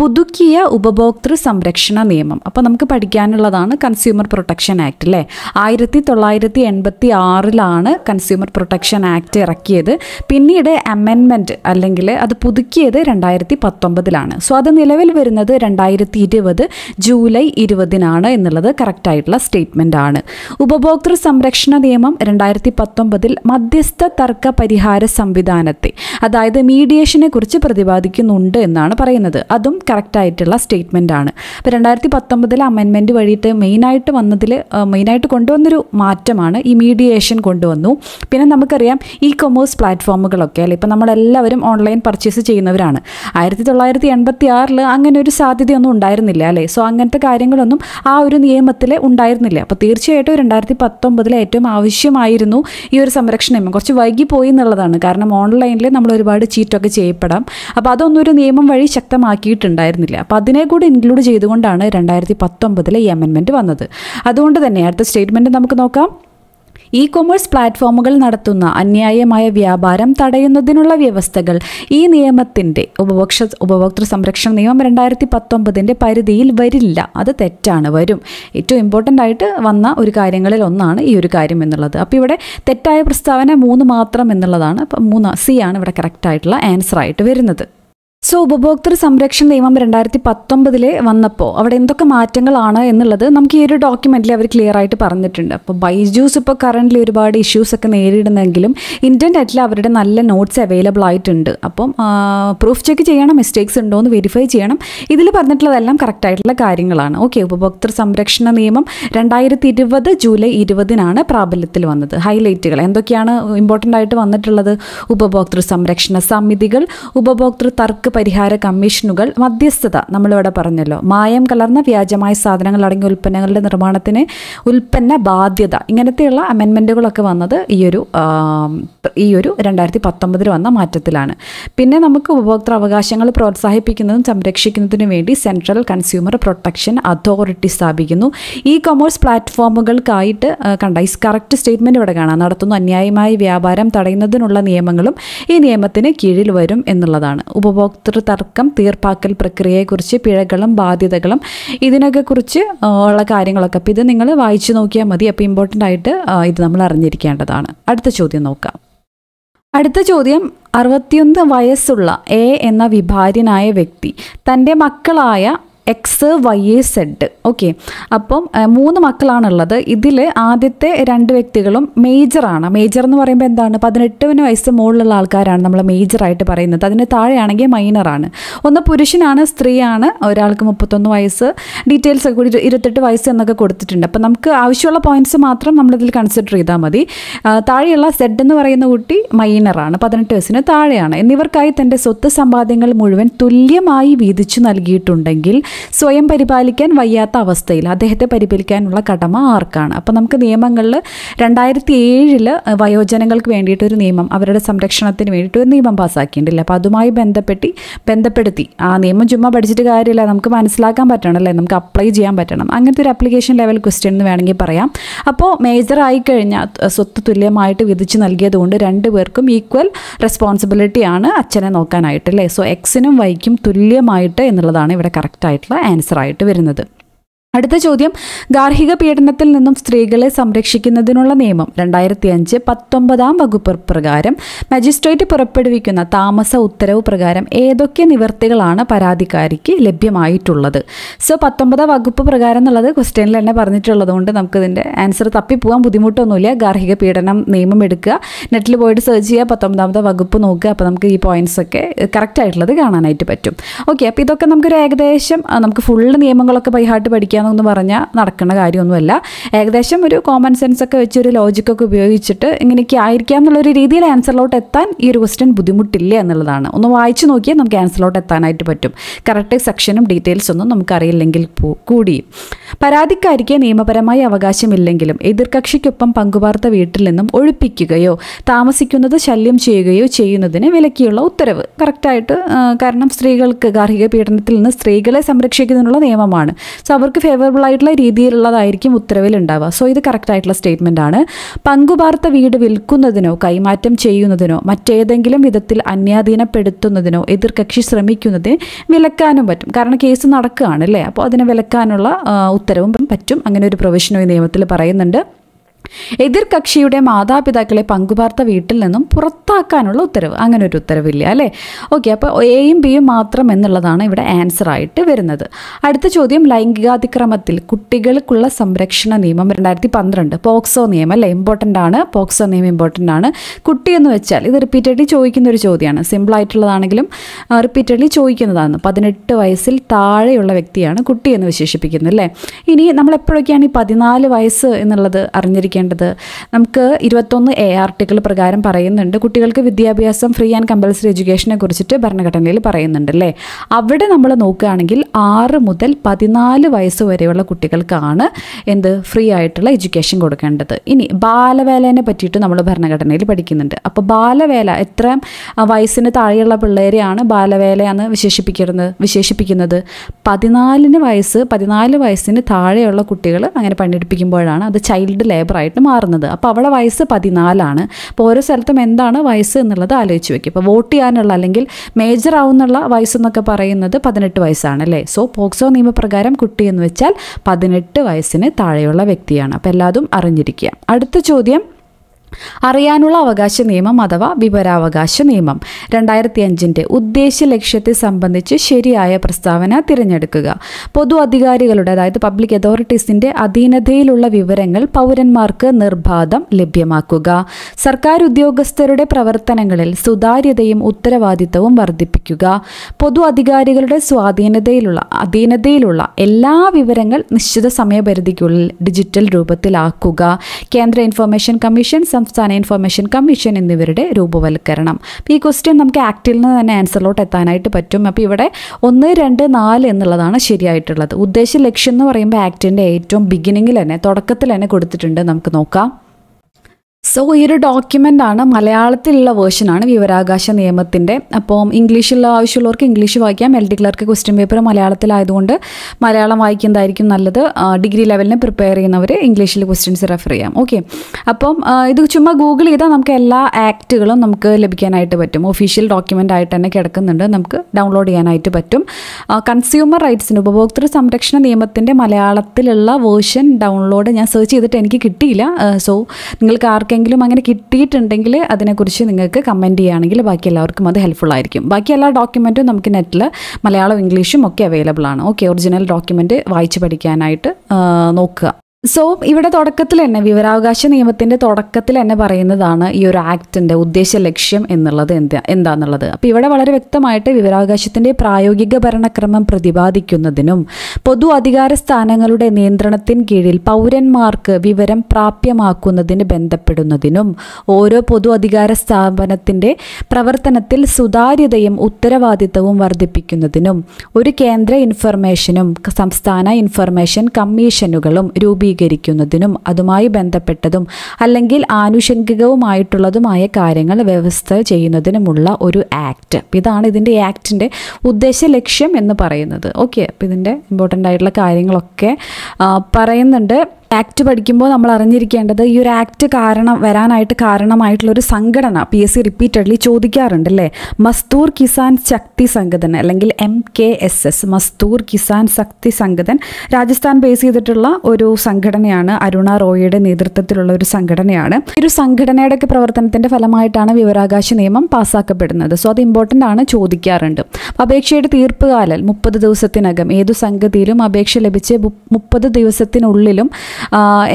Speaker 1: പുതുക്കിയ ഉപഭോക്തൃ സംരക്ഷണ നിയമം അപ്പോൾ നമുക്ക് പഠിക്കാനുള്ളതാണ് കൺസ്യൂമർ പ്രൊട്ടക്ഷൻ ആക്ട് അല്ലേ ആയിരത്തി തൊള്ളായിരത്തി എൺപത്തി ആറിലാണ് കൺസ്യൂമർ പ്രൊട്ടക്ഷൻ ആക്ട് ഇറക്കിയത് പിന്നീട് അമെൻമെൻറ്റ് അല്ലെങ്കിൽ അത് പുതുക്കിയത് രണ്ടായിരത്തി പത്തൊമ്പതിലാണ് സോ അത് നിലവിൽ വരുന്നത് രണ്ടായിരത്തി ഇരുപത് ജൂലൈ ഇരുപതിനാണ് എന്നുള്ളത് കറക്റ്റായിട്ടുള്ള സ്റ്റേറ്റ്മെൻ്റ് ആണ് ഉപഭോക്തൃ സംരക്ഷണ നിയമം രണ്ടായിരത്തി പത്തൊമ്പതിൽ മധ്യസ്ഥ തർക്ക പരിഹാര സംവിധാനത്തെ അതായത് മീഡിയേഷനെ കുറിച്ച് പ്രതിപാദിക്കുന്നുണ്ട് എന്നാണ് പറയുന്നത് അതും കറക്റ്റായിട്ടുള്ള സ്റ്റേറ്റ്മെൻ്റ് ആണ് അപ്പോൾ രണ്ടായിരത്തി പത്തൊമ്പതിൽ അമെൻമെൻറ്റ് വഴിയിട്ട് മെയിനായിട്ട് വന്നതിൽ മെയിനായിട്ട് കൊണ്ടുവന്നൊരു മാറ്റം മാറ്റമാണ് ഈ മീഡിയേഷൻ കൊണ്ടുവന്നു പിന്നെ നമുക്കറിയാം ഇ കൊമേഴ്സ് പ്ലാറ്റ്ഫോമുകളൊക്കെ അല്ലേ ഇപ്പം നമ്മളെല്ലാവരും ഓൺലൈൻ പർച്ചേസ് ചെയ്യുന്നവരാണ് ആയിരത്തി തൊള്ളായിരത്തി എൺപത്തി ആറിൽ അങ്ങനെ ഒരു സാധ്യതയൊന്നും ഉണ്ടായിരുന്നില്ല അല്ലേ സോ അങ്ങനത്തെ കാര്യങ്ങളൊന്നും ആ ഒരു നിയമത്തിൽ ഉണ്ടായിരുന്നില്ല അപ്പോൾ തീർച്ചയായിട്ടും രണ്ടായിരത്തി പത്തൊമ്പതിൽ ഏറ്റവും ആവശ്യമായിരുന്നു ഈ ഒരു സംരക്ഷണ നിയമം കുറച്ച് വൈകിപ്പോയി എന്നുള്ളതാണ് കാരണം ഓൺലൈനിൽ നമ്മൾ ഒരുപാട് ചീറ്റൊക്കെ ചെയ്യപ്പെടാം അപ്പോൾ അതൊന്നും ഒരു നിയമം വഴി ശക്തമാക്കിയിട്ടുണ്ടായിരുന്നില്ല അപ്പോൾ അതിനെ കൂടി ഇൻക്ലൂഡ് ചെയ്തുകൊണ്ടാണ് രണ്ടായിരത്തി പത്തൊമ്പതിലെ ഈ അമെൻമെൻറ്റ് വന്നത് അതുകൊണ്ട് തന്നെ അടുത്ത സ്റ്റേറ്റ്മെൻറ്റ് നമുക്ക് നോക്കാം ഇ കൊമേഴ്സ് പ്ലാറ്റ്ഫോമുകൾ നടത്തുന്ന അന്യായമായ വ്യാപാരം തടയുന്നതിനുള്ള വ്യവസ്ഥകൾ ഈ നിയമത്തിന്റെ ഉപഭോക്ഷ ഉപഭോക്തൃ സംരക്ഷണ നിയമം രണ്ടായിരത്തി പത്തൊമ്പതിന്റെ പരിധിയിൽ വരില്ല അത് തെറ്റാണ് വരും ഏറ്റവും ഇമ്പോർട്ടൻ്റ് ആയിട്ട് വന്ന ഒരു കാര്യങ്ങളിൽ ഒന്നാണ് ഈ ഒരു കാര്യം എന്നുള്ളത് അപ്പോൾ ഇവിടെ തെറ്റായ പ്രസ്താവന മൂന്ന് മാത്രം എന്നുള്ളതാണ് അപ്പോൾ മൂന്ന് സി ആണ് ഇവിടെ കറക്റ്റായിട്ടുള്ള ആൻസർ ആയിട്ട് വരുന്നത് സോ ഉപഭോക്തൃ സംരക്ഷണ നിയമം രണ്ടായിരത്തി പത്തൊമ്പതിൽ വന്നപ്പോൾ അവിടെ എന്തൊക്കെ മാറ്റങ്ങളാണ് എന്നുള്ളത് നമുക്ക് ഈ ഒരു ഡോക്യുമെൻറ്റിൽ അവർ ക്ലിയർ ആയിട്ട് പറഞ്ഞിട്ടുണ്ട് അപ്പോൾ ബൈജൂസ് ഇപ്പോൾ കറണ്ട്ലി ഒരുപാട് ഇഷ്യൂസ് ഒക്കെ നേരിടുന്നെങ്കിലും ഇൻ്റർനെറ്റിൽ അവരുടെ നല്ല നോട്ട്സ് അവൈലബിൾ ആയിട്ടുണ്ട് അപ്പം പ്രൂഫ് ചെക്ക് ചെയ്യണം മിസ്റ്റേക്സ് ഉണ്ടോ എന്ന് വെരിഫൈ ചെയ്യണം ഇതിൽ പറഞ്ഞിട്ടുള്ളതെല്ലാം കറക്റ്റ് ആയിട്ടുള്ള കാര്യങ്ങളാണ് ഓക്കെ ഉപഭോക്തൃ സംരക്ഷണ നിയമം രണ്ടായിരത്തി ഇരുപത് ജൂലൈ ഇരുപതിനാണ് പ്രാബല്യത്തിൽ വന്നത് ഹൈലൈറ്റുകൾ എന്തൊക്കെയാണ് ഇമ്പോർട്ടൻ്റ് ആയിട്ട് വന്നിട്ടുള്ളത് ഉപഭോക്തൃ സംരക്ഷണ സമിതികൾ ഉപഭോക്തൃ തർക്ക വിലക്ക് പരിഹാര കമ്മീഷനുകൾ മധ്യസ്ഥത നമ്മളിവിടെ പറഞ്ഞല്ലോ മായം കലർന്ന വ്യാജമായ സാധനങ്ങൾ അടങ്ങിയ ഉൽപ്പന്നങ്ങളുടെ നിർമ്മാണത്തിന് ഉൽപ്പന്ന ബാധ്യത ഇങ്ങനത്തെയുള്ള അമെൻമെൻറ്റുകളൊക്കെ വന്നത് ഈ ഒരു ഈ ഒരു രണ്ടായിരത്തി പത്തൊമ്പതിൽ വന്ന മാറ്റത്തിലാണ് പിന്നെ നമുക്ക് ഉപഭോക്തൃ അവകാശങ്ങൾ പ്രോത്സാഹിപ്പിക്കുന്നതും സംരക്ഷിക്കുന്നതിനു വേണ്ടി സെൻട്രൽ കൺസ്യൂമർ പ്രൊട്ടക്ഷൻ അതോറിറ്റി സ്ഥാപിക്കുന്നു ഇ കൊമേഴ്സ് പ്ലാറ്റ്ഫോമുകൾക്കായിട്ട് കണ്ട ഈസ് കറക്റ്റ് സ്റ്റേറ്റ്മെൻറ്റ് ഇവിടെ കാണാം നടത്തുന്ന അന്യായമായ വ്യാപാരം തടയുന്നതിനുള്ള നിയമങ്ങളും ഈ നിയമത്തിന് കീഴിൽ വരും എന്നുള്ളതാണ് ഉപഭോക്തൃ തർക്കം തീർപ്പാക്കൽ പ്രക്രിയയെക്കുറിച്ച് പിഴകളും ബാധ്യതകളും ഇതിനൊക്കെ കുറിച്ച് ഉള്ള കാര്യങ്ങളൊക്കെ അപ്പോൾ ഇത് നിങ്ങൾ വായിച്ചു നോക്കിയാൽ മതി അപ്പോൾ ഇമ്പോർട്ടൻ്റ് ആയിട്ട് ഇത് നമ്മൾ അറിഞ്ഞിരിക്കേണ്ടതാണ് അടുത്ത ചോദ്യം നോക്കാം അടുത്ത ചോദ്യം അറുപത്തിയൊന്ന് വയസ്സുള്ള എ എന്ന വിഭാര്യനായ വ്യക്തി തൻ്റെ മക്കളായ എക്സ് വൈ സെഡ് ഓക്കെ അപ്പം മൂന്ന് മക്കളാണുള്ളത് ഇതിൽ ആദ്യത്തെ രണ്ട് വ്യക്തികളും മേജറാണ് മേജർ എന്ന് പറയുമ്പോൾ എന്താണ് പതിനെട്ടിന് വയസ്സ് മുകളിലുള്ള ആൾക്കാരാണ് നമ്മൾ മേജറായിട്ട് പറയുന്നത് അതിന് താഴെയാണെങ്കിൽ മൈനറാണ് ഒന്ന് പുരുഷനാണ് സ്ത്രീയാണ് ഒരാൾക്ക് മുപ്പത്തൊന്ന് വയസ്സ് ഡീറ്റെയിൽസ് ഒക്കെ കൂടി ഇരുപത്തെട്ട് വയസ്സ് എന്നൊക്കെ കൊടുത്തിട്ടുണ്ട് അപ്പം നമുക്ക് ആവശ്യമുള്ള പോയിന്റ്സ് മാത്രം നമ്മളിതിൽ കൺസിഡർ ചെയ്താൽ മതി താഴെയുള്ള സെഡ് എന്ന് പറയുന്ന കുട്ടി മൈനറാണ് പതിനെട്ട് വയസ്സിന് താഴെയാണ് എന്നിവർക്കായി തൻ്റെ സ്വത്ത് സമ്പാദ്യങ്ങൾ മുഴുവൻ തുല്യമായി വീതിച്ചു നൽകിയിട്ടുണ്ടെങ്കിൽ സ്വയം പരിപാലിക്കാൻ വയ്യാത്ത അവസ്ഥയിൽ അദ്ദേഹത്തെ പരിപാലിക്കാനുള്ള കടമ ആർക്കാണ് അപ്പോൾ നമുക്ക് നിയമങ്ങളിൽ രണ്ടായിരത്തി ഏഴിൽ വയോജനങ്ങൾക്ക് വേണ്ടിയിട്ട് ഒരു നിയമം അവരുടെ സംരക്ഷണത്തിന് വേണ്ടിയിട്ട് ഒരു നിയമം പാസ്സാക്കിയിട്ടില്ല അപ്പോൾ അതുമായി ബന്ധപ്പെട്ടി ബന്ധപ്പെടുത്തി ആ നിയമം ചുമ്മാ പഠിച്ചിട്ട് കാര്യമില്ല നമുക്ക് മനസ്സിലാക്കാൻ പറ്റണം അല്ലേ നമുക്ക് അപ്ലൈ ചെയ്യാൻ പറ്റണം അങ്ങനത്തെ ഒരു അപ്ലിക്കേഷൻ ലെവൽ ക്വസ്റ്റ്യൻ എന്ന് വേണമെങ്കിൽ പറയാം അപ്പോൾ മേജർ ആയി കഴിഞ്ഞാൽ സ്വത്ത് തുല്യമായിട്ട് വിധിച്ച് നൽകിയതുകൊണ്ട് രണ്ടുപേർക്കും ഈക്വൽ റെസ്പോൺസിബിലിറ്റിയാണ് അച്ഛനെ നോക്കാനായിട്ട് അല്ലേ സോ എക്സിനും വൈക്കും തുല്യമായിട്ട് എന്നുള്ളതാണ് ഇവിടെ കറക്റ്റായിട്ട് ആയിട്ടുള്ള ആൻസർ ആയിട്ട് വരുന്നത് അടുത്ത ചോദ്യം ഗാർഹിക പീഡനത്തിൽ നിന്നും സ്ത്രീകളെ സംരക്ഷിക്കുന്നതിനുള്ള നിയമം രണ്ടായിരത്തി അഞ്ച് പത്തൊമ്പതാം വകുപ്പ് പ്രകാരം മജിസ്ട്രേറ്റ് പുറപ്പെടുവിക്കുന്ന താമസ ഉത്തരവ് പ്രകാരം ഏതൊക്കെ നിവർത്തികളാണ് പരാതിക്കാരിക്ക് ലഭ്യമായിട്ടുള്ളത് സോ പത്തൊമ്പതാം വകുപ്പ് പ്രകാരം എന്നുള്ളത് ക്വസ്റ്റ്യനിൽ തന്നെ പറഞ്ഞിട്ടുള്ളത് കൊണ്ട് നമുക്കിതിൻ്റെ ആൻസർ തപ്പിപ്പോകാൻ ബുദ്ധിമുട്ടൊന്നുമില്ല ഗാർഹിക പീഡനം നിയമം എടുക്കുക നെറ്റിൽ പോയിട്ട് സെർച്ച് ചെയ്യുക പത്തൊമ്പതാമത്തെ വകുപ്പ് നോക്കുക അപ്പോൾ നമുക്ക് ഈ പോയിന്റ്സ് ഒക്കെ കറക്റ്റ് ആയിട്ടുള്ളത് കാണാനായിട്ട് പറ്റും ഓക്കെ അപ്പോൾ ഇതൊക്കെ നമുക്കൊരു ഏകദേശം നമുക്ക് ഫുള്ള് നിയമങ്ങളൊക്കെ ബൈഹാർട്ട് പഠിക്കാം എന്നൊന്ന് പറഞ്ഞാൽ നടക്കുന്ന കാര്യമൊന്നുമല്ല ഏകദേശം ഒരു കോമൺ സെൻസ് ഒക്കെ വെച്ച് ഒരു ലോജിക്കൊക്കെ ഉപയോഗിച്ചിട്ട് ഇങ്ങനെയൊക്കെ ആയിരിക്കാം എന്നുള്ളൊരു രീതിയിൽ ആൻസറിലോട്ട് എത്താൻ ഈ ഒരു ക്വസ്റ്റ്യൻ ബുദ്ധിമുട്ടില്ല എന്നുള്ളതാണ് ഒന്ന് വായിച്ചു നോക്കിയാൽ നമുക്ക് ആൻസറിലോട്ട് എത്താനായിട്ട് പറ്റും കറക്റ്റ് സെക്ഷനും ഡീറ്റെയിൽസ് ഒന്നും നമുക്കറിയില്ലെങ്കിൽ കൂടി പരാതിക്കാരിക്ക് നിയമപരമായ അവകാശമില്ലെങ്കിലും എതിർകക്ഷിക്കൊപ്പം പങ്കുപാർത്ത വീട്ടിൽ നിന്നും ഒഴിപ്പിക്കുകയോ താമസിക്കുന്നത് ശല്യം ചെയ്യുകയോ ചെയ്യുന്നതിന് വിലക്കിയുള്ള ഉത്തരവ് കറക്റ്റായിട്ട് കാരണം സ്ത്രീകൾക്ക് ഗാർഹിക പീഡനത്തിൽ നിന്ന് സ്ത്രീകളെ സംരക്ഷിക്കുന്നതിനുള്ള നിയമമാണ് സോ അവർക്ക് ഫേവറബിൾ ആയിട്ടുള്ള രീതിയിലുള്ളതായിരിക്കും ഉത്തരവിൽ ഉണ്ടാവുക സോ ഇത് കറക്റ്റ് ആയിട്ടുള്ള സ്റ്റേറ്റ്മെൻ്റ് ആണ് പങ്കുപാർത്ത വീട് വിൽക്കുന്നതിനോ കൈമാറ്റം ചെയ്യുന്നതിനോ മറ്റേതെങ്കിലും വിധത്തിൽ അന്യാധീനപ്പെടുത്തുന്നതിനോ എതിർകക്ഷി ശ്രമിക്കുന്നതിന് വിലക്കാനും പറ്റും കാരണം കേസ് നടക്കുകയാണ് അല്ലേ അപ്പോൾ അതിനെ വിലക്കാനുള്ള ഉത്തരവും പറ്റും അങ്ങനെ ഒരു പ്രൊവിഷനോ ഈ നിയമത്തിൽ പറയുന്നുണ്ട് എതിർകക്ഷിയുടെ മാതാപിതാക്കളെ പങ്കുപാർത്ത വീട്ടിൽ നിന്നും പുറത്താക്കാനുള്ള ഉത്തരവ് അങ്ങനെ ഒരു ഉത്തരവില്ല അല്ലേ ഓക്കെ അപ്പോൾ എയും ബിയും മാത്രം എന്നുള്ളതാണ് ഇവിടെ ആൻസർ ആയിട്ട് വരുന്നത് അടുത്ത ചോദ്യം ലൈംഗികാതിക്രമത്തിൽ കുട്ടികൾക്കുള്ള സംരക്ഷണ നിയമം രണ്ടായിരത്തി പന്ത്രണ്ട് പോക്സോ നിയമം അല്ലേ ഇമ്പോർട്ടൻ്റ് ആണ് പോക്സോ നിയമം ഇമ്പോർട്ടൻ്റ് ആണ് കുട്ടി എന്ന് വെച്ചാൽ ഇത് റിപ്പീറ്റഡ്ലി ചോദിക്കുന്ന ഒരു ചോദ്യമാണ് സിമ്പിൾ ആയിട്ടുള്ളതാണെങ്കിലും റിപ്പീറ്റഡ്ലി ചോദിക്കുന്നതാണ് പതിനെട്ട് വയസ്സിൽ താഴെയുള്ള വ്യക്തിയാണ് കുട്ടി എന്ന് വിശേഷിപ്പിക്കുന്നത് അല്ലേ ഇനി നമ്മൾ എപ്പോഴൊക്കെയാണ് ഈ പതിനാല് വയസ്സ് എന്നുള്ളത് അറിഞ്ഞിരിക്കുന്നത് ശ്രദ്ധിക്കേണ്ടത് നമുക്ക് ഇരുപത്തൊന്ന് എ ആർട്ടിക്കിൾ പ്രകാരം പറയുന്നുണ്ട് കുട്ടികൾക്ക് വിദ്യാഭ്യാസം ഫ്രീ ആൻഡ് കമ്പൽസറി എഡ്യൂക്കേഷനെ കുറിച്ചിട്ട് ഭരണഘടനയിൽ പറയുന്നുണ്ട് അല്ലേ അവിടെ നമ്മൾ നോക്കുകയാണെങ്കിൽ ആറ് മുതൽ പതിനാല് വയസ്സ് വരെയുള്ള കുട്ടികൾക്കാണ് എന്ത് ഫ്രീ ആയിട്ടുള്ള എഡ്യൂക്കേഷൻ കൊടുക്കേണ്ടത് ഇനി ബാലവേലേനെ പറ്റിയിട്ട് നമ്മൾ ഭരണഘടനയിൽ പഠിക്കുന്നുണ്ട് അപ്പോൾ ബാലവേല എത്ര വയസ്സിന് താഴെയുള്ള പിള്ളേരെയാണ് ബാലവേലയാണ് വിശേഷിപ്പിക്കുന്നത് വിശേഷിപ്പിക്കുന്നത് പതിനാലിന് വയസ്സ് പതിനാല് വയസ്സിന് താഴെയുള്ള കുട്ടികൾ അങ്ങനെ പണിയെടുപ്പിക്കുമ്പോഴാണ് അത് ചൈൽഡ് ലേബറായിട്ട് ആയിട്ട് മാറുന്നത് അപ്പോൾ അവളെ വയസ്സ് പതിനാലാണ് അപ്പോൾ ഓരോ സ്ഥലത്തും എന്താണ് വയസ്സ് എന്നുള്ളത് ആലോചിച്ച് വെക്കുക അപ്പോൾ വോട്ട് ചെയ്യാനുള്ള അല്ലെങ്കിൽ മേജർ ആവുന്നുള്ള വയസ്സെന്നൊക്കെ പറയുന്നത് പതിനെട്ട് വയസ്സാണ് അല്ലേ സോ പോക്സോ നിയമപ്രകാരം കുട്ടി എന്ന് വെച്ചാൽ പതിനെട്ട് വയസ്സിന് താഴെയുള്ള വ്യക്തിയാണ് അപ്പോൾ എല്ലാതും അറിഞ്ഞിരിക്കുക അടുത്ത ചോദ്യം അറിയാനുള്ള അവകാശ നിയമം അഥവാ വിവരാവകാശ നിയമം രണ്ടായിരത്തി അഞ്ചിൻ്റെ ഉദ്ദേശ ലക്ഷ്യത്തെ സംബന്ധിച്ച് ശരിയായ പ്രസ്താവന തിരഞ്ഞെടുക്കുക പൊതു അധികാരികളുടെ അതായത് പബ്ലിക് അതോറിറ്റീസിൻ്റെ അധീനതയിലുള്ള വിവരങ്ങൾ പൗരന്മാർക്ക് നിർബാധം ലഭ്യമാക്കുക സർക്കാർ ഉദ്യോഗസ്ഥരുടെ പ്രവർത്തനങ്ങളിൽ സുതാര്യതയും ഉത്തരവാദിത്തവും വർദ്ധിപ്പിക്കുക പൊതു അധികാരികളുടെ സ്വാധീനതയിലുള്ള അധീനതയിലുള്ള എല്ലാ വിവരങ്ങൾ നിശ്ചിത സമയപരിധിക്കുള്ളിൽ ഡിജിറ്റൽ രൂപത്തിലാക്കുക കേന്ദ്ര ഇൻഫർമേഷൻ കമ്മീഷൻ സംസ്ഥാന ഇൻഫർമേഷൻ കമ്മീഷൻ എന്നിവരുടെ രൂപവൽക്കരണം അപ്പോൾ ഈ ക്വസ്റ്റ്യൻ നമുക്ക് ആക്റ്റിൽ നിന്ന് തന്നെ ആൻസറിലോട്ട് എത്താനായിട്ട് പറ്റും അപ്പോൾ ഇവിടെ ഒന്ന് രണ്ട് നാല് എന്നുള്ളതാണ് ശരിയായിട്ടുള്ളത് ഉദ്ദേശ ലക്ഷ്യം എന്ന് പറയുമ്പോൾ ആക്ടിൻ്റെ ഏറ്റവും ബിഗിനിങ്ങിൽ തന്നെ തുടക്കത്തിൽ തന്നെ കൊടുത്തിട്ടുണ്ട് നമുക്ക് നോക്കാം സോ ഈ ഒരു ഡോക്യുമെൻ്റ് ആണ് മലയാളത്തിലുള്ള വേർഷനാണ് വിവരാകാശ നിയമത്തിൻ്റെ അപ്പോൾ ഇംഗ്ലീഷിലുള്ള ആവശ്യമുള്ളവർക്ക് ഇംഗ്ലീഷ് വായിക്കാം L D clerk question paper മലയാളത്തിലായതുകൊണ്ട് മലയാളം വായിക്കുന്നതായിരിക്കും നല്ലത് ഡിഗ്രി ലെവലിന് പ്രിപ്പയർ ചെയ്യുന്നവർ ഇംഗ്ലീഷിൽ ക്വസ്റ്റ്യൻസ് റെഫർ ചെയ്യാം ഓക്കെ അപ്പം ഇത് ചുമ്മാ ഗൂഗിൾ ചെയ്താൽ നമുക്ക് എല്ലാ ആക്റ്റുകളും നമുക്ക് ലഭിക്കാനായിട്ട് പറ്റും ഒഫീഷ്യൽ ഡോക്യുമെൻ്റ് ആയിട്ട് തന്നെ കിടക്കുന്നുണ്ട് നമുക്ക് ഡൗൺലോഡ് ചെയ്യാനായിട്ട് പറ്റും കൺസ്യൂമർ റൈറ്റ്സിന് ഉപഭോക്തൃ സംരക്ഷണ നിയമത്തിൻ്റെ മലയാളത്തിലുള്ള വേർഷൻ ഡൗൺലോഡ് ഞാൻ സെർച്ച് ചെയ്തിട്ട് എനിക്ക് കിട്ടിയില്ല സോ നിങ്ങൾക്ക് ആർക്കെങ്കിലും ആർക്കെങ്കിലും അങ്ങനെ കിട്ടിയിട്ടുണ്ടെങ്കിൽ അതിനെക്കുറിച്ച് നിങ്ങൾക്ക് കമൻറ്റ് ചെയ്യുകയാണെങ്കിൽ ബാക്കി എല്ലാവർക്കും അത് ഹെൽപ്ഫുൾ ആയിരിക്കും ബാക്കി എല്ലാ ഡോക്യുമെൻറ്റും നമുക്ക് നെറ്റിൽ മലയാളം ഇംഗ്ലീഷും ഒക്കെ അവൈലബിൾ ആണ് ഓക്കെ ഒറിജിനൽ ഡോക്യുമെൻറ്റ് വായിച്ച് പഠിക്കാനായിട്ട് നോക്കുക സോ ഇവിടെ തുടക്കത്തിൽ തന്നെ വിവരാവകാശ നിയമത്തിന്റെ തുടക്കത്തിൽ തന്നെ പറയുന്നതാണ് ഈ ഒരു ആക്ടിന്റെ ഉദ്ദേശ ലക്ഷ്യം എന്നുള്ളത് എന്താ എന്താന്നുള്ളത് അപ്പോൾ ഇവിടെ വളരെ വ്യക്തമായിട്ട് വിവരാവകാശത്തിന്റെ പ്രായോഗിക ഭരണക്രമം പ്രതിപാദിക്കുന്നതിനും പൊതു അധികാര സ്ഥാനങ്ങളുടെ നിയന്ത്രണത്തിൻ കീഴിൽ പൗരന്മാർക്ക് വിവരം പ്രാപ്യമാക്കുന്നതിന് ബന്ധപ്പെടുന്നതിനും ഓരോ പൊതു അധികാര സ്ഥാപനത്തിന്റെ പ്രവർത്തനത്തിൽ സുതാര്യതയും ഉത്തരവാദിത്തവും വർദ്ധിപ്പിക്കുന്നതിനും ഒരു കേന്ദ്ര ഇൻഫർമേഷനും സംസ്ഥാന ഇൻഫർമേഷൻ കമ്മീഷനുകളും രൂപീ രൂപീകരിക്കുന്നതിനും അതുമായി ബന്ധപ്പെട്ടതും അല്ലെങ്കിൽ ആനുഷംഗികവുമായിട്ടുള്ളതുമായ കാര്യങ്ങൾ വ്യവസ്ഥ ചെയ്യുന്നതിനുമുള്ള ഒരു ആക്ട് ഇതാണ് ഇതിൻ്റെ ആക്ടിൻ്റെ ഉദ്ദേശ ലക്ഷ്യം എന്ന് പറയുന്നത് ഓക്കെ അപ്പോൾ ഇതിൻ്റെ ഇമ്പോർട്ടൻ്റ് ആയിട്ടുള്ള കാര്യങ്ങളൊക്കെ പറയുന്നുണ്ട് ആക്ട് പഠിക്കുമ്പോൾ നമ്മൾ അറിഞ്ഞിരിക്കേണ്ടത് ഈ ഒരു ആക്ട് കാരണം വരാനായിട്ട് കാരണമായിട്ടുള്ള ഒരു സംഘടന പി എസ് സി റിപ്പീറ്റഡ്ലി ചോദിക്കാറുണ്ട് അല്ലേ മസ്തൂർ കിസാൻ ശക്തി സംഘടന അല്ലെങ്കിൽ M K S S Mazdoor Kisan Shakti Sangathan Rajasthan base ചെയ്തിട്ടുള്ള ഒരു സംഘടനയാണ് അരുണ റോയിയുടെ നേതൃത്വത്തിലുള്ള ഒരു സംഘടനയാണ് ഈ ഒരു സംഘടനയുടെയൊക്കെ പ്രവർത്തനത്തിന്റെ ഫലമായിട്ടാണ് വിവരാകാശ നിയമം പാസ്സാക്കപ്പെടുന്നത് സോ അത് ഇമ്പോർട്ടൻ്റ് ആണ് ചോദിക്കാറുണ്ട് അപേക്ഷയുടെ തീർപ്പുകാലൽ മുപ്പത് ദിവസത്തിനകം ഏതു സംഗതിയിലും അപേക്ഷ ലഭിച്ച് മുപ്പത് ദിവസത്തിനുള്ളിലും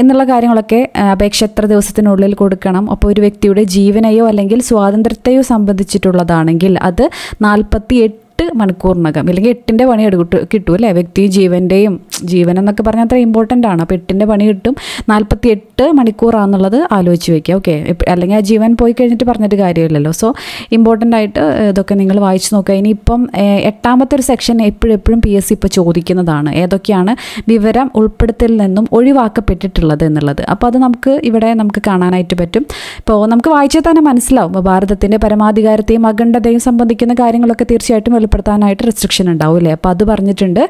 Speaker 1: എന്നുള്ള കാര്യങ്ങളൊക്കെ അപേക്ഷ എത്ര ദിവസത്തിനുള്ളിൽ കൊടുക്കണം അപ്പോൾ ഒരു വ്യക്തിയുടെ ജീവനെയോ അല്ലെങ്കിൽ സ്വാതന്ത്ര്യത്തെയോ സംബന്ധിച്ചിട്ടുള്ളതാണെങ്കിൽ അത് നാൽപ്പത്തി എട്ട് മണിക്കൂറിനകം ഇല്ലെങ്കിൽ എട്ടിൻ്റെ പണി എടുക്കും കിട്ടും അല്ലേ വ്യക്തി ജീവൻ്റെയും ജീവൻ എന്നൊക്കെ പറഞ്ഞാൽ അത്ര ഇമ്പോർട്ടൻ്റ് ആണ് അപ്പോൾ എട്ടിൻ്റെ പണി കിട്ടും നാൽപ്പത്തി എട്ട് മണിക്കൂറാണെന്നുള്ളത് ആലോചിച്ച് വയ്ക്കുക ഓക്കെ അല്ലെങ്കിൽ ആ ജീവൻ പോയി കഴിഞ്ഞിട്ട് പറഞ്ഞിട്ട് കാര്യമില്ലല്ലോ സോ ഇമ്പോർട്ടൻ്റ് ആയിട്ട് ഇതൊക്കെ നിങ്ങൾ വായിച്ചു നോക്കുക ഇനിയിപ്പം എട്ടാമത്തെ ഒരു സെക്ഷൻ എപ്പോഴും പി എസ് സി ഇപ്പോൾ ചോദിക്കുന്നതാണ് ഏതൊക്കെയാണ് വിവരം ഉൾപ്പെടുത്തിൽ നിന്നും ഒഴിവാക്കപ്പെട്ടിട്ടുള്ളത് എന്നുള്ളത് അപ്പോൾ അത് നമുക്ക് ഇവിടെ നമുക്ക് കാണാനായിട്ട് പറ്റും ഇപ്പോൾ നമുക്ക് വായിച്ചാൽ തന്നെ മനസ്സിലാവും ഭാരതത്തിൻ്റെ പരമാധികാരത്തെയും അഖണ്ഡതയും സംബന്ധിക്കുന്ന കാര്യങ്ങളൊക്കെ തീർച്ചയായിട്ടും കൊലപ്പെടുത്താനായിട്ട് റെസ്ട്രിക്ഷൻ ഉണ്ടാവില്ലേ അപ്പോൾ അത് പറഞ്ഞിട്ടുണ്ട്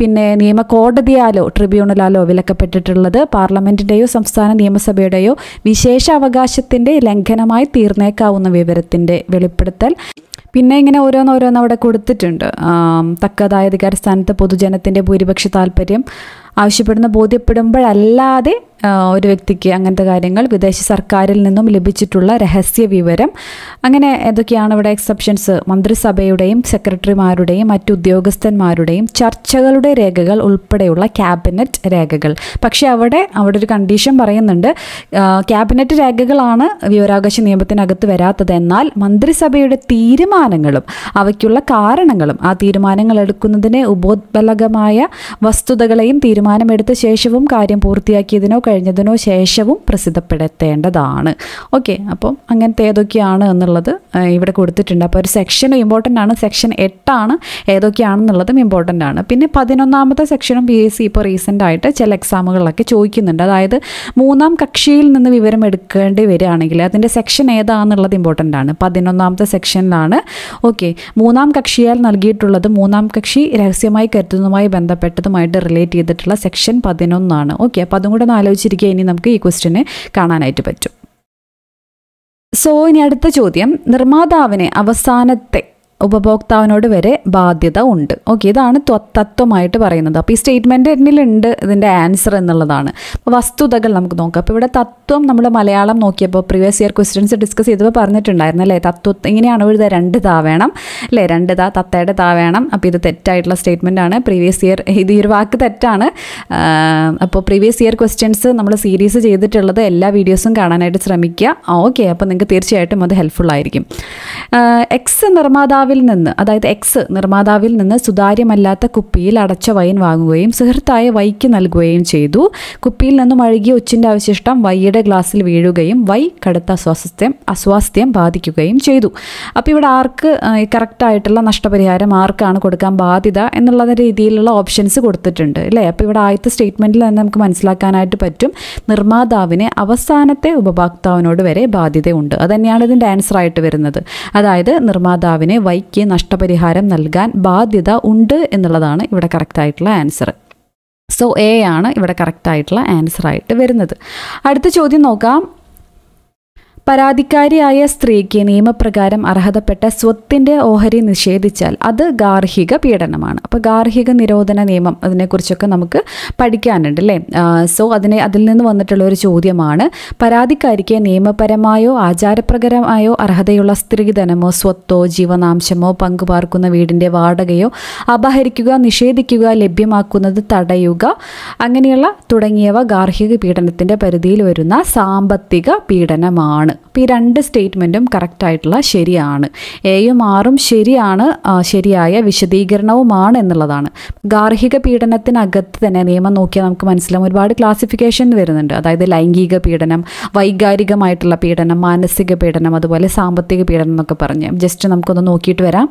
Speaker 1: പിന്നെ നിയമ കോടതിയാലോ ട്രിബ്യൂണലാലോ വിലക്കപ്പെട്ടിട്ടുള്ളത് പാർലമെൻറ്റിൻ്റെയോ സംസ്ഥാന നിയമസഭയുടെയോ വിശേഷ അവകാശത്തിൻ്റെ ലംഘനമായി തീർന്നേക്കാവുന്ന വിവരത്തിൻ്റെ വെളിപ്പെടുത്തൽ പിന്നെ ഇങ്ങനെ ഓരോന്നോരോന്ന് അവിടെ കൊടുത്തിട്ടുണ്ട് തക്കതായ സ്ഥാനത്ത് പൊതുജനത്തിൻ്റെ ഭൂരിപക്ഷ താല്പര്യം ആവശ്യപ്പെടുന്ന ബോധ്യപ്പെടുമ്പോഴല്ലാതെ ഒരു വ്യക്തിക്ക് അങ്ങനത്തെ കാര്യങ്ങൾ വിദേശ സർക്കാരിൽ നിന്നും ലഭിച്ചിട്ടുള്ള രഹസ്യ വിവരം അങ്ങനെ ഏതൊക്കെയാണ് ഇവിടെ എക്സെപ്ഷൻസ് മന്ത്രിസഭയുടെയും സെക്രട്ടറിമാരുടെയും മറ്റു ഉദ്യോഗസ്ഥന്മാരുടെയും ചർച്ചകളുടെ രേഖകൾ ഉൾപ്പെടെയുള്ള ക്യാബിനറ്റ് രേഖകൾ പക്ഷേ അവിടെ അവിടെ ഒരു കണ്ടീഷൻ പറയുന്നുണ്ട് ക്യാബിനറ്റ് രേഖകളാണ് വിവരാവകാശ നിയമത്തിനകത്ത് വരാത്തത് എന്നാൽ മന്ത്രിസഭയുടെ തീരുമാനങ്ങളും അവയ്ക്കുള്ള കാരണങ്ങളും ആ തീരുമാനങ്ങൾ എടുക്കുന്നതിന് ഉപോത്ബലകമായ വസ്തുതകളെയും തീരുമാനമെടുത്ത ശേഷവും കാര്യം പൂർത്തിയാക്കിയതിനോ കഴിഞ്ഞതിനോ ശേഷവും പ്രസിദ്ധപ്പെടുത്തേണ്ടതാണ് ഓക്കെ അപ്പം അങ്ങനത്തെ ഏതൊക്കെയാണ് എന്നുള്ളത് ഇവിടെ കൊടുത്തിട്ടുണ്ട് അപ്പോൾ ഒരു സെക്ഷൻ ഇമ്പോർട്ടൻ്റ് ആണ് സെക്ഷൻ എട്ടാണ് ഏതൊക്കെയാണെന്നുള്ളതും ഇമ്പോർട്ടൻ്റ് ആണ് പിന്നെ പതിനൊന്നാമത്തെ സെക്ഷനും പി എസ് സി ഇപ്പോൾ റീസെൻ്റായിട്ട് ആയിട്ട് ചില എക്സാമുകളിലൊക്കെ ചോദിക്കുന്നുണ്ട് അതായത് മൂന്നാം കക്ഷിയിൽ നിന്ന് വിവരം എടുക്കേണ്ടി വരികയാണെങ്കിൽ അതിൻ്റെ സെക്ഷൻ ഏതാണെന്നുള്ളത് ഇമ്പോർട്ടൻ്റ് ആണ് പതിനൊന്നാമത്തെ സെക്ഷനിലാണ് ഓക്കെ മൂന്നാം കക്ഷിയാൽ നൽകിയിട്ടുള്ളത് മൂന്നാം കക്ഷി രഹസ്യമായി കരുതുന്നതുമായി ബന്ധപ്പെട്ടതുമായിട്ട് റിലേറ്റ് ചെയ്തിട്ടുള്ള സെക്ഷൻ പതിനൊന്നാണ് ഓക്കെ അപ്പോൾ അതും കൂടെ ഒന്ന് ആലോചിച്ച് ചോദിച്ചിരിക്കുക ഇനി നമുക്ക് ഈ ക്വസ്റ്റ്യനെ കാണാനായിട്ട് പറ്റും സോ ഇനി അടുത്ത ചോദ്യം നിർമ്മാതാവിനെ അവസാനത്തെ ഉപഭോക്താവിനോട് വരെ ബാധ്യത ഉണ്ട് ഓക്കെ ഇതാണ് തത്വമായിട്ട് പറയുന്നത് അപ്പോൾ ഈ സ്റ്റേറ്റ്മെൻ്റ് എന്നിലുണ്ട് ഇതിൻ്റെ ആൻസർ എന്നുള്ളതാണ് അപ്പോൾ വസ്തുതകൾ നമുക്ക് നോക്കാം അപ്പോൾ ഇവിടെ തത്വം നമ്മൾ മലയാളം നോക്കിയപ്പോൾ പ്രീവിയസ് ഇയർ ക്വസ്റ്റ്യൻസ് ഡിസ്കസ് ചെയ്തപ്പോൾ പറഞ്ഞിട്ടുണ്ടായിരുന്നു അല്ലേ തത്വ ഇങ്ങനെയാണ് ഒരു രണ്ട് താ വേണം അല്ലേ രണ്ട് താ തത്തയുടെ താ വേണം അപ്പോൾ ഇത് തെറ്റായിട്ടുള്ള സ്റ്റേറ്റ്മെൻ്റ് ആണ് പ്രീവിയസ് ഇയർ ഇത് ഈ ഒരു വാക്ക് തെറ്റാണ് അപ്പോൾ പ്രീവിയസ് ഇയർ ക്വസ്റ്റ്യൻസ് നമ്മൾ സീരീസ് ചെയ്തിട്ടുള്ളത് എല്ലാ വീഡിയോസും കാണാനായിട്ട് ശ്രമിക്കുക ഓക്കെ അപ്പോൾ നിങ്ങൾക്ക് തീർച്ചയായിട്ടും അത് ഹെൽപ്ഫുൾ ആയിരിക്കും എക്സ് നിർമ്മാതാവ് നിർമ്മാതാവിൽ നിന്ന് അതായത് എക്സ് നിർമ്മാതാവിൽ നിന്ന് സുതാര്യമല്ലാത്ത കുപ്പിയിൽ അടച്ച വൈൻ വാങ്ങുകയും സുഹൃത്തായ വൈക്ക് നൽകുകയും ചെയ്തു കുപ്പിയിൽ നിന്നും അഴുകിയ ഒച്ചിൻ്റെ അവശിഷ്ടം വൈയുടെ ഗ്ലാസ്സിൽ വീഴുകയും വൈ കടുത്ത അസ്വാസ്ഥ്യം അസ്വാസ്ഥ്യം ബാധിക്കുകയും ചെയ്തു അപ്പോൾ ഇവിടെ ആർക്ക് കറക്റ്റായിട്ടുള്ള നഷ്ടപരിഹാരം ആർക്കാണ് കൊടുക്കാൻ ബാധ്യത എന്നുള്ള രീതിയിലുള്ള ഓപ്ഷൻസ് കൊടുത്തിട്ടുണ്ട് അല്ലേ അപ്പോൾ ഇവിടെ ആദ്യത്തെ സ്റ്റേറ്റ്മെൻറ്റിൽ നിന്ന് നമുക്ക് മനസ്സിലാക്കാനായിട്ട് പറ്റും നിർമ്മാതാവിന് അവസാനത്തെ ഉപഭോക്താവിനോട് വരെ ബാധ്യതയുണ്ട് അതുതന്നെയാണ് ഇതിൻ്റെ ആൻസർ ആയിട്ട് വരുന്നത് അതായത് നിർമ്മാതാവിനെ വൈ വൈക്ക് നഷ്ടപരിഹാരം നൽകാൻ ബാധ്യത ഉണ്ട് എന്നുള്ളതാണ് ഇവിടെ കറക്റ്റ് ആയിട്ടുള്ള ആൻസർ സോ എ ആണ് ഇവിടെ കറക്റ്റായിട്ടുള്ള ആൻസർ ആയിട്ട് വരുന്നത് അടുത്ത ചോദ്യം നോക്കാം പരാതിക്കാരിയായ സ്ത്രീക്ക് നിയമപ്രകാരം അർഹതപ്പെട്ട സ്വത്തിൻ്റെ ഓഹരി നിഷേധിച്ചാൽ അത് ഗാർഹിക പീഡനമാണ് അപ്പോൾ ഗാർഹിക നിരോധന നിയമം അതിനെക്കുറിച്ചൊക്കെ നമുക്ക് പഠിക്കാനുണ്ട് അല്ലേ സോ അതിനെ അതിൽ നിന്ന് വന്നിട്ടുള്ള ഒരു ചോദ്യമാണ് പരാതിക്കാരിക്ക് നിയമപരമായോ ആചാരപ്രകരമായോ അർഹതയുള്ള സ്ത്രീധനമോ സ്വത്തോ ജീവനാംശമോ പങ്കുപാർക്കുന്ന വീടിൻ്റെ വാടകയോ അപഹരിക്കുക നിഷേധിക്കുക ലഭ്യമാക്കുന്നത് തടയുക അങ്ങനെയുള്ള തുടങ്ങിയവ ഗാർഹിക പീഡനത്തിൻ്റെ പരിധിയിൽ വരുന്ന സാമ്പത്തിക പീഡനമാണ് അപ്പം ഈ രണ്ട് സ്റ്റേറ്റ്മെൻറ്റും കറക്റ്റായിട്ടുള്ള ശരിയാണ് എയും ആറും ശരിയാണ് ശരിയായ വിശദീകരണവുമാണ് എന്നുള്ളതാണ് ഗാർഹിക പീഡനത്തിനകത്ത് തന്നെ നിയമം നോക്കിയാൽ നമുക്ക് മനസ്സിലാവും ഒരുപാട് ക്ലാസിഫിക്കേഷൻ വരുന്നുണ്ട് അതായത് ലൈംഗിക പീഡനം വൈകാരികമായിട്ടുള്ള പീഡനം മാനസിക പീഡനം അതുപോലെ സാമ്പത്തിക പീഡനം എന്നൊക്കെ പറഞ്ഞ് ജസ്റ്റ് നമുക്കൊന്ന് നോക്കിയിട്ട് വരാം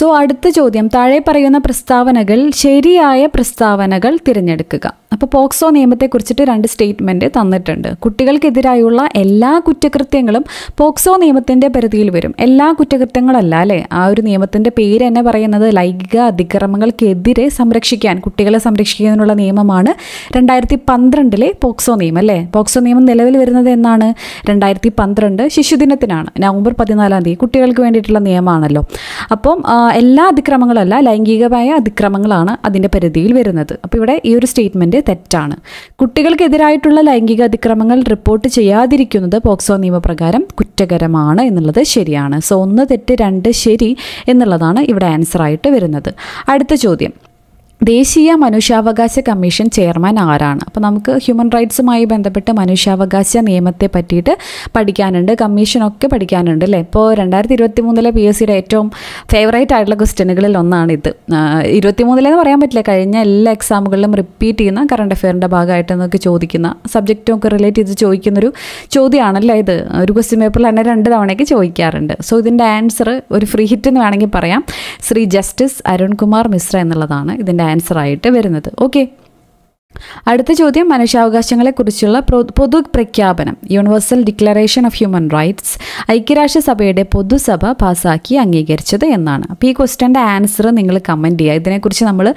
Speaker 1: സോ അടുത്ത ചോദ്യം താഴെ പറയുന്ന പ്രസ്താവനകൾ ശരിയായ പ്രസ്താവനകൾ തിരഞ്ഞെടുക്കുക അപ്പോൾ പോക്സോ കുറിച്ചിട്ട് രണ്ട് സ്റ്റേറ്റ്മെന്റ് തന്നിട്ടുണ്ട് കുട്ടികൾക്കെതിരായുള്ള എല്ലാ കുറ്റകൃത്യങ്ങളും പോക്സോ നിയമത്തിന്റെ പരിധിയിൽ വരും എല്ലാ കുറ്റകൃത്യങ്ങളല്ല അല്ലേ ആ ഒരു നിയമത്തിന്റെ പേര് തന്നെ പറയുന്നത് ലൈംഗിക അതിക്രമങ്ങൾക്കെതിരെ സംരക്ഷിക്കാൻ കുട്ടികളെ സംരക്ഷിക്കുന്നതിനുള്ള നിയമമാണ് രണ്ടായിരത്തി പന്ത്രണ്ടിലെ പോക്സോ നിയമം അല്ലേ പോക്സോ നിയമം നിലവിൽ വരുന്നത് എന്നാണ് രണ്ടായിരത്തി പന്ത്രണ്ട് ശിശുദിനത്തിനാണ് നവംബർ പതിനാലാം തീയതി കുട്ടികൾക്ക് വേണ്ടിയിട്ടുള്ള നിയമമാണല്ലോ അപ്പം എല്ലാ അതിക്രമങ്ങളല്ല ലൈംഗികമായ അതിക്രമങ്ങളാണ് അതിൻ്റെ പരിധിയിൽ വരുന്നത് അപ്പോൾ ഇവിടെ ഈ ഒരു സ്റ്റേറ്റ്മെൻറ്റ് തെറ്റാണ് കുട്ടികൾക്കെതിരായിട്ടുള്ള ലൈംഗിക അതിക്രമങ്ങൾ റിപ്പോർട്ട് ചെയ്യാതിരിക്കുന്നത് പോക്സോ നിയമപ്രകാരം കുറ്റകരമാണ് എന്നുള്ളത് ശരിയാണ് സോ ഒന്ന് തെറ്റ് രണ്ട് ശരി എന്നുള്ളതാണ് ഇവിടെ ആൻസറായിട്ട് വരുന്നത് അടുത്ത ചോദ്യം ദേശീയ മനുഷ്യാവകാശ കമ്മീഷൻ ചെയർമാൻ ആരാണ് അപ്പോൾ നമുക്ക് ഹ്യൂമൻ റൈറ്റ്സുമായി ബന്ധപ്പെട്ട് മനുഷ്യാവകാശ നിയമത്തെ പറ്റിയിട്ട് പഠിക്കാനുണ്ട് കമ്മീഷനൊക്കെ പഠിക്കാനുണ്ട് അല്ലേ ഇപ്പോൾ രണ്ടായിരത്തി ഇരുപത്തി മൂന്നിലെ പി എസ് സിയുടെ ഏറ്റവും ഫേവറേറ്റ് ആയിട്ടുള്ള ക്വസ്റ്റ്യനുകളിൽ ഒന്നാണിത് ഇരുപത്തി മൂന്നിലെന്ന് പറയാൻ പറ്റില്ല കഴിഞ്ഞ എല്ലാ എക്സാമുകളിലും റിപ്പീറ്റ് ചെയ്യുന്ന കറണ്ട് അഫെയറിൻ്റെ ഭാഗമായിട്ട് നമുക്ക് ചോദിക്കുന്ന സബ്ജക്റ്റും ഒക്കെ റിലേറ്റ് ചെയ്ത് ചോദിക്കുന്നൊരു ചോദ്യമാണല്ലേ ഇത് ഒരു ക്വസ്റ്റ്യൻ പേപ്പറിൽ തന്നെ രണ്ട് തവണയൊക്കെ ചോദിക്കാറുണ്ട് സോ ഇതിൻ്റെ ആൻസർ ഒരു ഫ്രീ ഹിറ്റ് എന്ന് വേണമെങ്കിൽ പറയാം ശ്രീ ജസ്റ്റിസ് അരുൺകുമാർ മിശ്ര എന്നുള്ളതാണ് ഇതിൻ്റെ ആൻസർ ആയിട്ട് വരുന്നത് ഓക്കെ അടുത്ത ചോദ്യം മനുഷ്യാവകാശങ്ങളെക്കുറിച്ചുള്ള പൊതു പ്രഖ്യാപനം universal declaration of human rights ഐക്യരാഷ്ട്രസഭയുടെ പൊതുസഭ പാസാക്കി അംഗീകരിച്ചത് എന്നാണ് അപ്പോൾ ഈ ക്വസ്റ്റൻ്റെ ആൻസർ നിങ്ങൾ കമൻറ്റ് ചെയ്യുക ഇതിനെക്കുറിച്ച് നമ്മൾ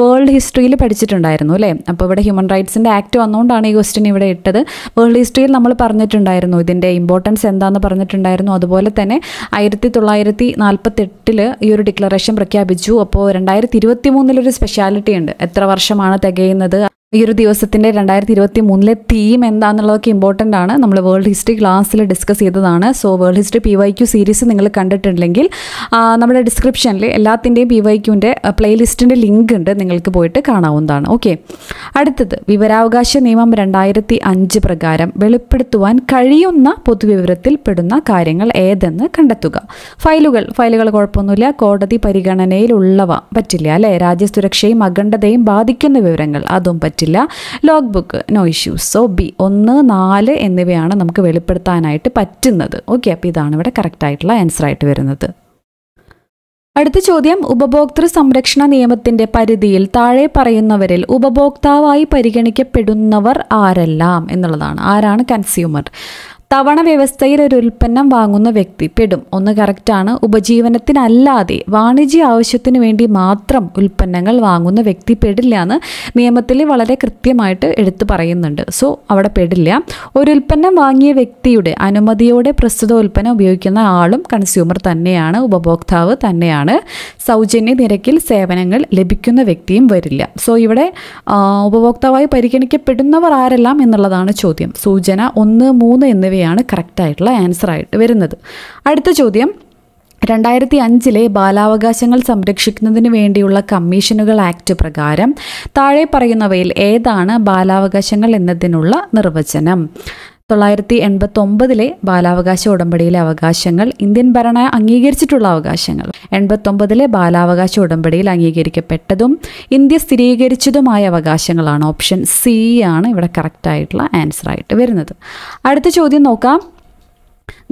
Speaker 1: വേൾഡ് ഹിസ്റ്ററിയിൽ പഠിച്ചിട്ടുണ്ടായിരുന്നു അല്ലേ അപ്പോൾ ഇവിടെ ഹ്യൂമൻ റൈറ്റ്സിൻ്റെ ആക്ട് വന്നുകൊണ്ടാണ് ഈ ക്വസ്റ്റ്യൻ ഇവിടെ ഇട്ടത് വേൾഡ് ഹിസ്റ്ററിയിൽ നമ്മൾ പറഞ്ഞിട്ടുണ്ടായിരുന്നു ഇതിൻ്റെ ഇമ്പോർട്ടൻസ് എന്താണെന്ന് പറഞ്ഞിട്ടുണ്ടായിരുന്നു അതുപോലെ തന്നെ ആയിരത്തി തൊള്ളായിരത്തി നാൽപ്പത്തെട്ടിൽ ഈ ഒരു ഡിക്ലറേഷൻ പ്രഖ്യാപിച്ചു അപ്പോൾ രണ്ടായിരത്തി ഇരുപത്തി മൂന്നിലൊരു സ്പെഷ്യാലിറ്റി ഉണ്ട് എത്ര വർഷമാണ് തികയുന്നത് ഈ ഒരു ദിവസത്തിൻ്റെ രണ്ടായിരത്തി ഇരുപത്തി മൂന്നിലെ തീം എന്താണെന്നുള്ളതൊക്കെ ഇമ്പോർട്ടൻ്റ് ആണ് നമ്മൾ വേൾഡ് ഹിസ്റ്ററി ക്ലാസ്സിൽ ഡിസ്കസ് ചെയ്തതാണ് so world history P Y Q series നിങ്ങൾ കണ്ടിട്ടുണ്ടെങ്കിൽ നമ്മുടെ ഡിസ്ക്രിപ്ഷനിൽ എല്ലാത്തിൻ്റെയും പി വൈ ക്യുവിൻ്റെ പ്ലേലിസ്റ്റിൻ്റെ ലിങ്ക് ഉണ്ട് നിങ്ങൾക്ക് പോയിട്ട് കാണാവുന്നതാണ് ഓക്കെ അടുത്തത് വിവരാവകാശ നിയമം രണ്ടായിരത്തി അഞ്ച് പ്രകാരം വെളിപ്പെടുത്തുവാൻ കഴിയുന്ന പൊതുവിവരത്തിൽ പെടുന്ന കാര്യങ്ങൾ ഏതെന്ന് കണ്ടെത്തുക ഫയലുകൾ ഫയലുകൾ കുഴപ്പമൊന്നുമില്ല കോടതി പരിഗണനയിലുള്ളവ പറ്റില്ല അല്ലേ രാജ്യസുരക്ഷയും അഖണ്ഡതയും ബാധിക്കുന്ന വിവരങ്ങൾ അതും പറ്റില്ല പറ്റില്ല log book no issues so B ഒന്ന് നാല് എന്നിവയാണ് നമുക്ക് വെളിപ്പെടുത്താനായിട്ട് പറ്റുന്നത് ഓക്കെ അപ്പോൾ ഇതാണ് ഇവിടെ കറക്റ്റായിട്ടുള്ള ആൻസർ ആയിട്ട് വരുന്നത് അടുത്ത ചോദ്യം ഉപഭോക്തൃ സംരക്ഷണ നിയമത്തിന്റെ പരിധിയിൽ താഴെ പറയുന്നവരിൽ ഉപഭോക്താവായി പരിഗണിക്കപ്പെടുന്നവർ ആരെല്ലാം എന്നുള്ളതാണ് ആരാണ് കൺസ്യൂമർ തവണ വ്യവസ്ഥയിൽ ഒരു ഉൽപ്പന്നം വാങ്ങുന്ന വ്യക്തി പെടും ഒന്ന് കറക്റ്റാണ് ഉപജീവനത്തിനല്ലാതെ വാണിജ്യ ആവശ്യത്തിന് വേണ്ടി മാത്രം ഉൽപ്പന്നങ്ങൾ വാങ്ങുന്ന വ്യക്തി പെടില്ല എന്ന് നിയമത്തിൽ വളരെ കൃത്യമായിട്ട് എടുത്തു പറയുന്നുണ്ട് സോ അവിടെ പെടില്ല ഒരു ഉൽപ്പന്നം വാങ്ങിയ വ്യക്തിയുടെ അനുമതിയോടെ പ്രസ്തുത ഉൽപ്പന്നം ഉപയോഗിക്കുന്ന ആളും കൺസ്യൂമർ തന്നെയാണ് ഉപഭോക്താവ് തന്നെയാണ് സൗജന്യ നിരക്കിൽ സേവനങ്ങൾ ലഭിക്കുന്ന വ്യക്തിയും വരില്ല സോ ഇവിടെ ഉപഭോക്താവായി പരിഗണിക്കപ്പെടുന്നവർ ആരെല്ലാം എന്നുള്ളതാണ് ചോദ്യം സൂചന ഒന്ന് മൂന്ന് എന്നിവയാണ് എന്നിവയാണ് കറക്റ്റായിട്ടുള്ള ആൻസർ ആയിട്ട് വരുന്നത് അടുത്ത ചോദ്യം രണ്ടായിരത്തി അഞ്ചിലെ ബാലാവകാശങ്ങൾ സംരക്ഷിക്കുന്നതിന് വേണ്ടിയുള്ള കമ്മീഷനുകൾ ആക്ട് പ്രകാരം താഴെ പറയുന്നവയിൽ ഏതാണ് ബാലാവകാശങ്ങൾ എന്നതിനുള്ള നിർവചനം തൊള്ളായിരത്തി ഒമ്പതിലെ ബാലാവകാശ ഉടമ്പടിയിലെ അവകാശങ്ങൾ ഇന്ത്യൻ ഭരണ അംഗീകരിച്ചിട്ടുള്ള അവകാശങ്ങൾ എൺപത്തൊമ്പതിലെ ബാലാവകാശ ഉടമ്പടിയിൽ അംഗീകരിക്കപ്പെട്ടതും ഇന്ത്യ സ്ഥിരീകരിച്ചതുമായ അവകാശങ്ങളാണ് ഓപ്ഷൻ സി ആണ് ഇവിടെ ആയിട്ടുള്ള ആൻസർ ആയിട്ട് വരുന്നത് അടുത്ത ചോദ്യം നോക്കാം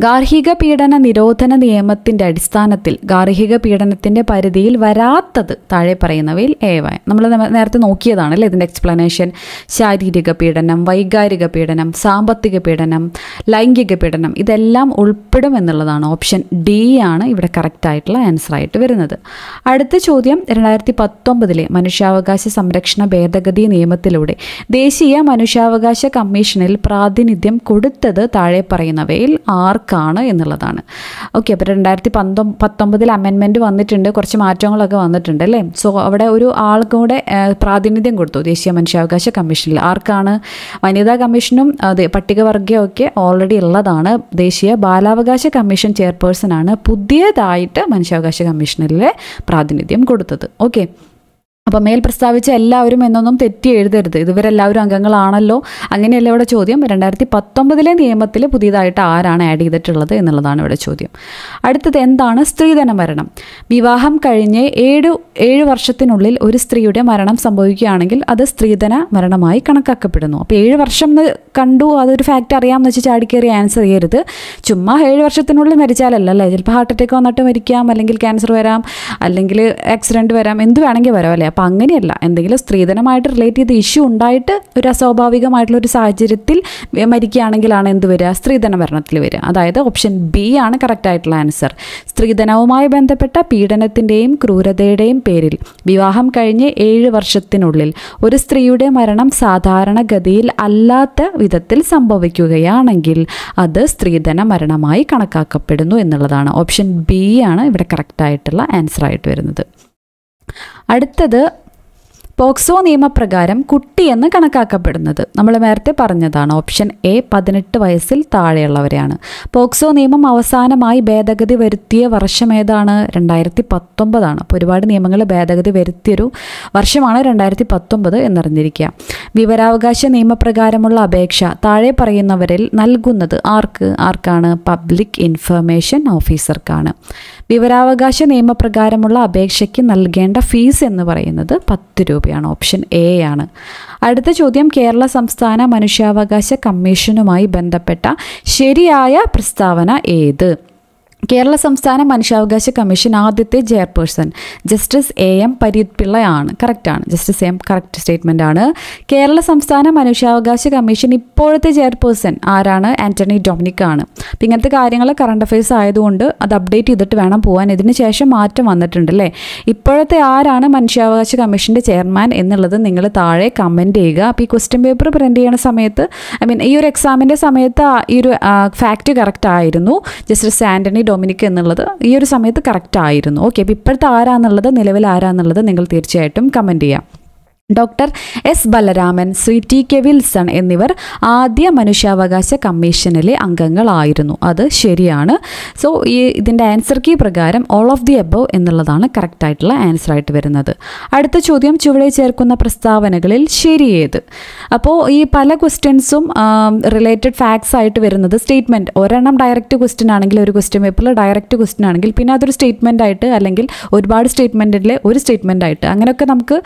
Speaker 1: ഗാർഹിക പീഡന നിരോധന നിയമത്തിൻ്റെ അടിസ്ഥാനത്തിൽ ഗാർഹിക പീഡനത്തിൻ്റെ പരിധിയിൽ വരാത്തത് താഴെ പറയുന്നവയിൽ ഏവ നമ്മൾ നേരത്തെ നോക്കിയതാണ് അല്ലേ ഇതിൻ്റെ എക്സ്പ്ലനേഷൻ ശാരീരിക പീഡനം വൈകാരിക പീഡനം സാമ്പത്തിക പീഡനം ലൈംഗിക പീഡനം ഇതെല്ലാം ഉൾപ്പെടും എന്നുള്ളതാണ് ഓപ്ഷൻ ഡി ആണ് ഇവിടെ കറക്റ്റായിട്ടുള്ള ആൻസർ ആയിട്ട് വരുന്നത് അടുത്ത ചോദ്യം രണ്ടായിരത്തി പത്തൊമ്പതിലെ മനുഷ്യാവകാശ സംരക്ഷണ ഭേദഗതി നിയമത്തിലൂടെ ദേശീയ മനുഷ്യാവകാശ കമ്മീഷനിൽ പ്രാതിനിധ്യം കൊടുത്തത് താഴെ പറയുന്നവയിൽ ആർക്ക് വാക്കാണ് എന്നുള്ളതാണ് ഓക്കെ അപ്പോൾ രണ്ടായിരത്തി പന്തൊ പത്തൊമ്പതിൽ അമെൻമെൻ്റ് വന്നിട്ടുണ്ട് കുറച്ച് മാറ്റങ്ങളൊക്കെ വന്നിട്ടുണ്ട് അല്ലേ സോ അവിടെ ഒരു ആൾക്കൂടെ പ്രാതിനിധ്യം കൊടുത്തു ദേശീയ മനുഷ്യാവകാശ കമ്മീഷനിൽ ആർക്കാണ് വനിതാ കമ്മീഷനും പട്ടികവർഗീയമൊക്കെ ഓൾറെഡി ഉള്ളതാണ് ദേശീയ ബാലാവകാശ കമ്മീഷൻ ചെയർപേഴ്സൺ ആണ് പുതിയതായിട്ട് മനുഷ്യാവകാശ കമ്മീഷനിലെ പ്രാതിനിധ്യം കൊടുത്തത് ഓക്കെ അപ്പം മേൽ പ്രസ്താവിച്ച എല്ലാവരും എന്നൊന്നും തെറ്റി എഴുതരുത് ഇതുവരെല്ലാവരും അംഗങ്ങളാണല്ലോ അങ്ങനെയല്ല ഇവിടെ ചോദ്യം രണ്ടായിരത്തി പത്തൊമ്പതിലെ നിയമത്തിൽ പുതിയതായിട്ട് ആരാണ് ആഡ് ചെയ്തിട്ടുള്ളത് എന്നുള്ളതാണ് ഇവിടെ ചോദ്യം അടുത്തത് എന്താണ് സ്ത്രീധന മരണം വിവാഹം കഴിഞ്ഞ് ഏഴ് ഏഴ് വർഷത്തിനുള്ളിൽ ഒരു സ്ത്രീയുടെ മരണം സംഭവിക്കുകയാണെങ്കിൽ അത് സ്ത്രീധന മരണമായി കണക്കാക്കപ്പെടുന്നു അപ്പോൾ ഏഴ് വർഷം കണ്ടു അതൊരു ഫാക്റ്റ് അറിയാമെന്ന് വെച്ച് ചാടിക്കേറി ആൻസർ ചെയ്യരുത് ചുമ്മാ ഏഴ് വർഷത്തിനുള്ളിൽ മരിച്ചാലല്ല അല്ലേ ചിലപ്പോൾ ഹാർട്ട് അറ്റാക്ക് വന്നിട്ട് മരിക്കാം അല്ലെങ്കിൽ ക്യാൻസർ വരാം അല്ലെങ്കിൽ ആക്സിഡൻറ്റ് വരാം എന്ത് വേണമെങ്കിൽ വരാം അല്ലേ അപ്പം അങ്ങനെയല്ല എന്തെങ്കിലും സ്ത്രീധനമായിട്ട് റിലേറ്റ് ചെയ്ത ഇഷ്യൂ ഉണ്ടായിട്ട് ഒരു അസ്വാഭാവികമായിട്ടുള്ള ഒരു സാഹചര്യത്തിൽ മരിക്കുകയാണെങ്കിലാണ് എന്ത് വരിക സ്ത്രീധന ഭരണത്തിൽ വരിക അതായത് ഓപ്ഷൻ ബി ആണ് കറക്റ്റ് ആയിട്ടുള്ള ആൻസർ സ്ത്രീധനവുമായി ബന്ധപ്പെട്ട പീഡനത്തിൻ്റെയും ക്രൂരതയുടെയും പേരിൽ വിവാഹം കഴിഞ്ഞ് ഏഴ് വർഷത്തിനുള്ളിൽ ഒരു സ്ത്രീയുടെ മരണം സാധാരണഗതിയിൽ അല്ലാത്ത വിധത്തിൽ സംഭവിക്കുകയാണെങ്കിൽ അത് സ്ത്രീധന മരണമായി കണക്കാക്കപ്പെടുന്നു എന്നുള്ളതാണ് ഓപ്ഷൻ ബി ആണ് ഇവിടെ കറക്റ്റായിട്ടുള്ള ആൻസർ ആയിട്ട് വരുന്നത് அடுத்தது പോക്സോ നിയമപ്രകാരം കുട്ടിയെന്ന് കണക്കാക്കപ്പെടുന്നത് നമ്മൾ നേരത്തെ പറഞ്ഞതാണ് ഓപ്ഷൻ എ പതിനെട്ട് വയസ്സിൽ താഴെയുള്ളവരെയാണ് പോക്സോ നിയമം അവസാനമായി ഭേദഗതി വരുത്തിയ വർഷം ഏതാണ് രണ്ടായിരത്തി പത്തൊമ്പതാണ് അപ്പോൾ ഒരുപാട് നിയമങ്ങൾ ഭേദഗതി വരുത്തിയൊരു വർഷമാണ് രണ്ടായിരത്തി പത്തൊമ്പത് എന്നറിഞ്ഞിരിക്കുക വിവരാവകാശ നിയമപ്രകാരമുള്ള അപേക്ഷ താഴെ പറയുന്നവരിൽ നൽകുന്നത് ആർക്ക് ആർക്കാണ് പബ്ലിക് ഇൻഫർമേഷൻ ഓഫീസർക്കാണ് വിവരാവകാശ നിയമപ്രകാരമുള്ള അപേക്ഷയ്ക്ക് നൽകേണ്ട ഫീസ് എന്ന് പറയുന്നത് പത്ത് രൂപ തെറാപ്പിയാണ് ഓപ്ഷൻ എ ആണ് അടുത്ത ചോദ്യം കേരള സംസ്ഥാന മനുഷ്യാവകാശ കമ്മീഷനുമായി ബന്ധപ്പെട്ട ശരിയായ പ്രസ്താവന ഏത് കേരള സംസ്ഥാന മനുഷ്യാവകാശ കമ്മീഷൻ ആദ്യത്തെ chairperson justice A M Pareeth പിള്ളയാണ് കറക്റ്റാണ് justice A M correct statement ആണ് കേരള സംസ്ഥാന മനുഷ്യാവകാശ കമ്മീഷൻ ഇപ്പോഴത്തെ ചെയർപേഴ്സൺ ആരാണ് ആൻ്റണി ഡൊമിനിക് ആണ് അപ്പം ഇങ്ങനത്തെ കാര്യങ്ങൾ കറണ്ട് അഫയേഴ്സ് ആയതുകൊണ്ട് അത് അപ്ഡേറ്റ് ചെയ്തിട്ട് വേണം പോകാൻ ഇതിന് ശേഷം മാറ്റം വന്നിട്ടുണ്ട് അല്ലേ ഇപ്പോഴത്തെ ആരാണ് മനുഷ്യാവകാശ കമ്മീഷൻ്റെ ചെയർമാൻ എന്നുള്ളത് നിങ്ങൾ താഴെ കമൻറ്റ് ചെയ്യുക അപ്പോൾ ഈ ക്വസ്റ്റ്യൻ പേപ്പർ പ്രിൻറ്റ് ചെയ്യണ സമയത്ത് ഐ മീൻ ഈ ഒരു എക്സാമിൻ്റെ സമയത്ത് ഈ ഒരു ഫാക്റ്റ് കറക്റ്റ് ആയിരുന്നു ജസ്റ്റിസ് ആൻ്റണി ഡൊമിനിക് എന്നുള്ളത് ഈ ഒരു സമയത്ത് കറക്റ്റ് ആയിരുന്നു ഓക്കെ അപ്പോൾ ഇപ്പോഴത്തെ ആരാന്നുള്ളത് നിലവിൽ ആരാന്നുള്ളത് നിങ്ങൾ തീർച്ചയായിട്ടും കമൻറ്റ് ചെയ്യാം doctor S Balaraman Shri T K Wilson എന്നിവർ ആദ്യ മനുഷ്യാവകാശ കമ്മീഷനിലെ അംഗങ്ങളായിരുന്നു അത് ശരിയാണ് സോ ഈ ഇതിൻ്റെ ആൻസർ കീ പ്രകാരം ഓൾ ഓഫ് ദി എബവ് എന്നുള്ളതാണ് കറക്റ്റായിട്ടുള്ള ആൻസർ ആയിട്ട് വരുന്നത് അടുത്ത ചോദ്യം ചുവടെ ചേർക്കുന്ന പ്രസ്താവനകളിൽ ശരിയേത് അപ്പോൾ ഈ പല ക്വസ്റ്റ്യൻസും റിലേറ്റഡ് ഫാക്ട്സ് ആയിട്ട് വരുന്നത് സ്റ്റേറ്റ്മെൻറ്റ് ഒരെണ്ണം ഡയറക്റ്റ് ക്വസ്റ്റ്യൻ ആണെങ്കിൽ ഒരു ക്വസ്റ്റ്യൻ പേപ്പറിൽ ഡയറക്റ്റ് ക്വസ്റ്റ്യൻ ആണെങ്കിൽ പിന്നെ അതൊരു സ്റ്റേറ്റ്മെൻ്റ് ആയിട്ട് അല്ലെങ്കിൽ ഒരുപാട് സ്റ്റേറ്റ്മെൻറ്റിലെ ഒരു സ്റ്റേറ്റ്മെൻ്റ് ആയിട്ട് അങ്ങനെയൊക്കെ നമുക്ക്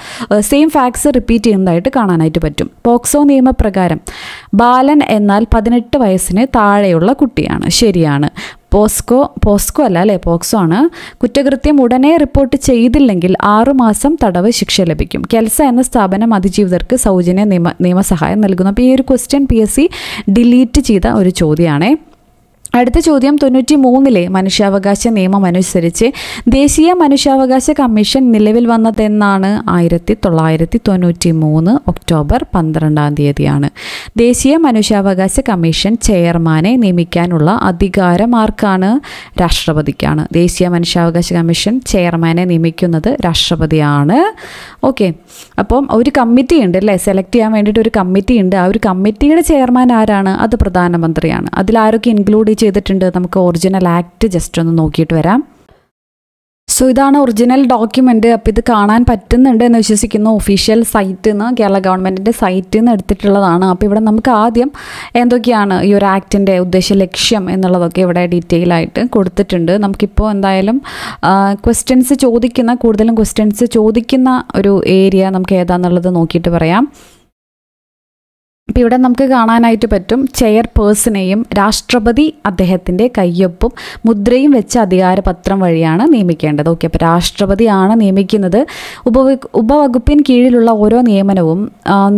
Speaker 1: സെയിം ഫാക്ട് ആക്സ് റിപ്പീറ്റ് ചെയ്യുന്നതായിട്ട് കാണാനായിട്ട് പറ്റും പോക്സോ നിയമപ്രകാരം ബാലൻ എന്നാൽ പതിനെട്ട് വയസ്സിന് താഴെയുള്ള കുട്ടിയാണ് ശരിയാണ് പോസ്കോ പോസ്കോ അല്ല അല്ലേ പോക്സോ ആണ് കുറ്റകൃത്യം ഉടനെ റിപ്പോർട്ട് ചെയ്തില്ലെങ്കിൽ ആറുമാസം തടവ് ശിക്ഷ ലഭിക്കും കെൽസ എന്ന സ്ഥാപനം അതിജീവിതർക്ക് സൗജന്യ നിയമ നിയമസഹായം നൽകുന്നു അപ്പോൾ ഈ ഒരു ക്വസ്റ്റ്യൻ പി ഡിലീറ്റ് ചെയ്ത ഒരു ചോദ്യമാണേ അടുത്ത ചോദ്യം തൊണ്ണൂറ്റി മൂന്നിലെ മനുഷ്യാവകാശ നിയമം അനുസരിച്ച് ദേശീയ മനുഷ്യാവകാശ കമ്മീഷൻ നിലവിൽ വന്നതെന്നാണ് ആയിരത്തി തൊള്ളായിരത്തി തൊണ്ണൂറ്റി മൂന്ന് ഒക്ടോബർ പന്ത്രണ്ടാം തീയതിയാണ് ദേശീയ മനുഷ്യാവകാശ കമ്മീഷൻ ചെയർമാനെ നിയമിക്കാനുള്ള അധികാരമാർക്കാണ് രാഷ്ട്രപതിക്കാണ് ദേശീയ മനുഷ്യാവകാശ കമ്മീഷൻ ചെയർമാനെ നിയമിക്കുന്നത് രാഷ്ട്രപതിയാണ് ഓക്കെ അപ്പം ഒരു കമ്മിറ്റി ഉണ്ട് അല്ലേ സെലക്ട് ചെയ്യാൻ വേണ്ടിയിട്ട് ഒരു കമ്മിറ്റി ഉണ്ട് ആ ഒരു കമ്മിറ്റിയുടെ ചെയർമാൻ ആരാണ് അത് പ്രധാനമന്ത്രിയാണ് അതിൽ ആരൊക്കെ ഇൻക്ലൂഡ് ചെയ്തിട്ടുണ്ട് നമുക്ക് ഒറിജിനൽ ആക്ട് ജസ്റ്റ് ഒന്ന് നോക്കിയിട്ട് വരാം സോ ഇതാണ് ഒറിജിനൽ ഡോക്യുമെൻ്റ് അപ്പോൾ ഇത് കാണാൻ പറ്റുന്നുണ്ട് എന്ന് വിശ്വസിക്കുന്നു ഒഫീഷ്യൽ സൈറ്റിൽ നിന്ന് കേരള ഗവൺമെൻറ്റിൻ്റെ സൈറ്റിൽ നിന്ന് എടുത്തിട്ടുള്ളതാണ് അപ്പോൾ ഇവിടെ നമുക്ക് ആദ്യം എന്തൊക്കെയാണ് ഈ ഒരു ആക്ടിൻ്റെ ഉദ്ദേശ ലക്ഷ്യം എന്നുള്ളതൊക്കെ ഇവിടെ ഡീറ്റെയിൽ ആയിട്ട് കൊടുത്തിട്ടുണ്ട് നമുക്കിപ്പോൾ എന്തായാലും ക്വസ്റ്റ്യൻസ് ചോദിക്കുന്ന കൂടുതലും ക്വസ്റ്റ്യൻസ് ചോദിക്കുന്ന ഒരു ഏരിയ നമുക്ക് ഏതാണെന്നുള്ളത് നോക്കിയിട്ട് പറയാം ഇപ്പം ഇവിടെ നമുക്ക് കാണാനായിട്ട് പറ്റും ചെയർ പേഴ്സണെയും രാഷ്ട്രപതി അദ്ദേഹത്തിൻ്റെ കയ്യൊപ്പും മുദ്രയും വെച്ച അധികാരപത്രം വഴിയാണ് നിയമിക്കേണ്ടത് ഓക്കെ അപ്പോൾ രാഷ്ട്രപതിയാണ് നിയമിക്കുന്നത് ഉപ ഉപവകുപ്പിന് കീഴിലുള്ള ഓരോ നിയമനവും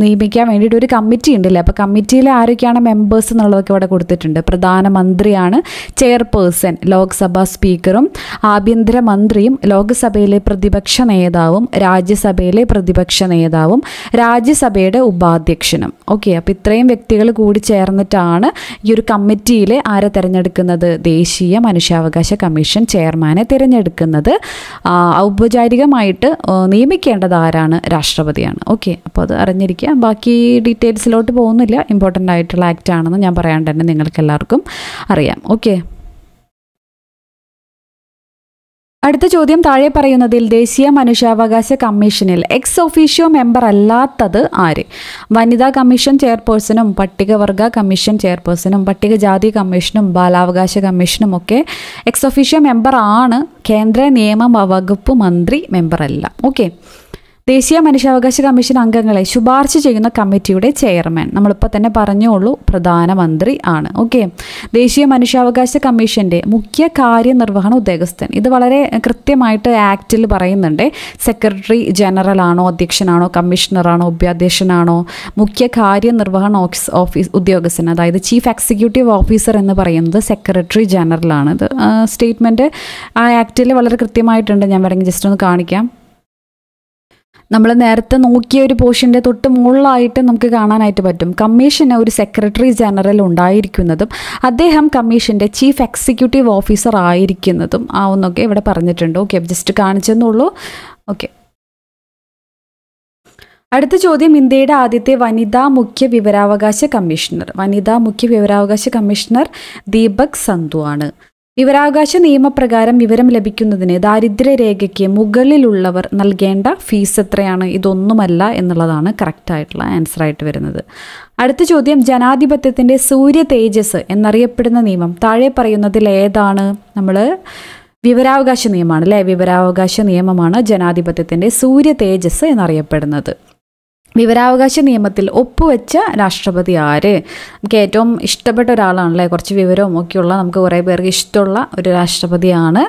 Speaker 1: നിയമിക്കാൻ വേണ്ടിയിട്ട് ഒരു കമ്മിറ്റി ഉണ്ടല്ലേ അപ്പോൾ കമ്മിറ്റിയിലെ ആരൊക്കെയാണ് മെമ്പേഴ്സ് എന്നുള്ളതൊക്കെ ഇവിടെ കൊടുത്തിട്ടുണ്ട് പ്രധാനമന്ത്രിയാണ് ചെയർപേഴ്സൺ ലോക്സഭാ സ്പീക്കറും ആഭ്യന്തരമന്ത്രിയും ലോക്സഭയിലെ പ്രതിപക്ഷ നേതാവും രാജ്യസഭയിലെ പ്രതിപക്ഷ നേതാവും രാജ്യസഭയുടെ ഉപാധ്യക്ഷനും ഓക്കെ അപ്പം ഇത്രയും വ്യക്തികൾ കൂടി ചേർന്നിട്ടാണ് ഈ ഒരു കമ്മിറ്റിയിൽ ആരെ തിരഞ്ഞെടുക്കുന്നത് ദേശീയ മനുഷ്യാവകാശ കമ്മീഷൻ ചെയർമാനെ തിരഞ്ഞെടുക്കുന്നത് ഔപചാരികമായിട്ട് നിയമിക്കേണ്ടത് ആരാണ് രാഷ്ട്രപതിയാണ് ഓക്കെ അപ്പോൾ അത് അറിഞ്ഞിരിക്കുക ബാക്കി ഡീറ്റെയിൽസിലോട്ട് പോകുന്നില്ല ഇമ്പോർട്ടൻ്റ് ആയിട്ടുള്ള ആക്ട് ആണെന്ന് ഞാൻ പറയാണ്ട് തന്നെ നിങ്ങൾക്ക് എല്ലാവർക്കും അറിയാം ഓക്കെ അടുത്ത ചോദ്യം താഴെ പറയുന്നതിൽ ദേശീയ മനുഷ്യാവകാശ കമ്മീഷനിൽ എക്സ് ഒഫീഷ്യോ മെമ്പർ അല്ലാത്തത് ആര് വനിതാ കമ്മീഷൻ ചെയർപേഴ്സണും പട്ടികവർഗ കമ്മീഷൻ ചെയർപേഴ്സണും പട്ടികജാതി കമ്മീഷനും ബാലാവകാശ കമ്മീഷനും ഒക്കെ എക്സ് ഒഫീഷ്യോ മെമ്പർ ആണ് കേന്ദ്ര നിയമ വകുപ്പ് മന്ത്രി മെമ്പർ അല്ല ഓക്കെ ദേശീയ മനുഷ്യാവകാശ കമ്മീഷൻ അംഗങ്ങളെ ശുപാർശ ചെയ്യുന്ന കമ്മിറ്റിയുടെ ചെയർമാൻ നമ്മളിപ്പോൾ തന്നെ പറഞ്ഞോളൂ പ്രധാനമന്ത്രി ആണ് ഓക്കെ ദേശീയ മനുഷ്യാവകാശ കമ്മീഷൻ്റെ മുഖ്യ കാര്യനിർവഹണ ഉദ്യോഗസ്ഥൻ ഇത് വളരെ കൃത്യമായിട്ട് ആക്റ്റിൽ പറയുന്നുണ്ട് സെക്രട്ടറി ജനറൽ ആണോ അധ്യക്ഷനാണോ കമ്മീഷണറാണോ ഉപാധ്യക്ഷനാണോ മുഖ്യ കാര്യനിർവഹണ ഓഫീസ് ഓഫീസ് ഉദ്യോഗസ്ഥൻ അതായത് ചീഫ് എക്സിക്യൂട്ടീവ് ഓഫീസർ എന്ന് പറയുന്നത് സെക്രട്ടറി ജനറലാണ് ഇത് സ്റ്റേറ്റ്മെൻറ്റ് ആ ആക്റ്റിൽ വളരെ കൃത്യമായിട്ടുണ്ട് ഞാൻ വേണമെങ്കിൽ ജസ്റ്റ് ഒന്ന് കാണിക്കാം നമ്മൾ നേരത്തെ നോക്കിയ ഒരു പോഷൻ്റെ തൊട്ട് മുകളിലായിട്ട് നമുക്ക് കാണാനായിട്ട് പറ്റും കമ്മീഷന് ഒരു സെക്രട്ടറി ജനറൽ ഉണ്ടായിരിക്കുന്നതും അദ്ദേഹം കമ്മീഷൻ്റെ ചീഫ് എക്സിക്യൂട്ടീവ് ഓഫീസർ ആയിരിക്കുന്നതും ആ ഒന്നൊക്കെ ഇവിടെ പറഞ്ഞിട്ടുണ്ട് ഓക്കെ ജസ്റ്റ് കാണിച്ചെന്നുള്ളൂ ഓക്കെ അടുത്ത ചോദ്യം ഇന്ത്യയുടെ ആദ്യത്തെ വനിതാ മുഖ്യ വിവരാവകാശ കമ്മീഷണർ വനിതാ മുഖ്യ വിവരാവകാശ കമ്മീഷണർ ദീപക് സന്ധു ആണ് വിവരാവകാശ നിയമപ്രകാരം വിവരം ലഭിക്കുന്നതിന് ദാരിദ്ര്യരേഖയ്ക്ക് മുകളിലുള്ളവർ നൽകേണ്ട ഫീസ് എത്രയാണ് ഇതൊന്നുമല്ല എന്നുള്ളതാണ് കറക്റ്റായിട്ടുള്ള ആൻസറായിട്ട് വരുന്നത് അടുത്ത ചോദ്യം ജനാധിപത്യത്തിൻ്റെ സൂര്യ തേജസ് എന്നറിയപ്പെടുന്ന നിയമം താഴെ പറയുന്നതിൽ ഏതാണ് നമ്മൾ വിവരാവകാശ നിയമമാണ് അല്ലേ വിവരാവകാശ നിയമമാണ് ജനാധിപത്യത്തിൻ്റെ സൂര്യ തേജസ് എന്നറിയപ്പെടുന്നത് വിവരാവകാശ നിയമത്തിൽ ഒപ്പുവെച്ച രാഷ്ട്രപതി ആര് നമുക്ക് ഏറ്റവും ഇഷ്ടപ്പെട്ട ഒരാളാണല്ലേ കുറച്ച് വിവരവും ഒക്കെയുള്ള നമുക്ക് കുറേ പേർക്ക് ഇഷ്ടമുള്ള ഒരു രാഷ്ട്രപതിയാണ്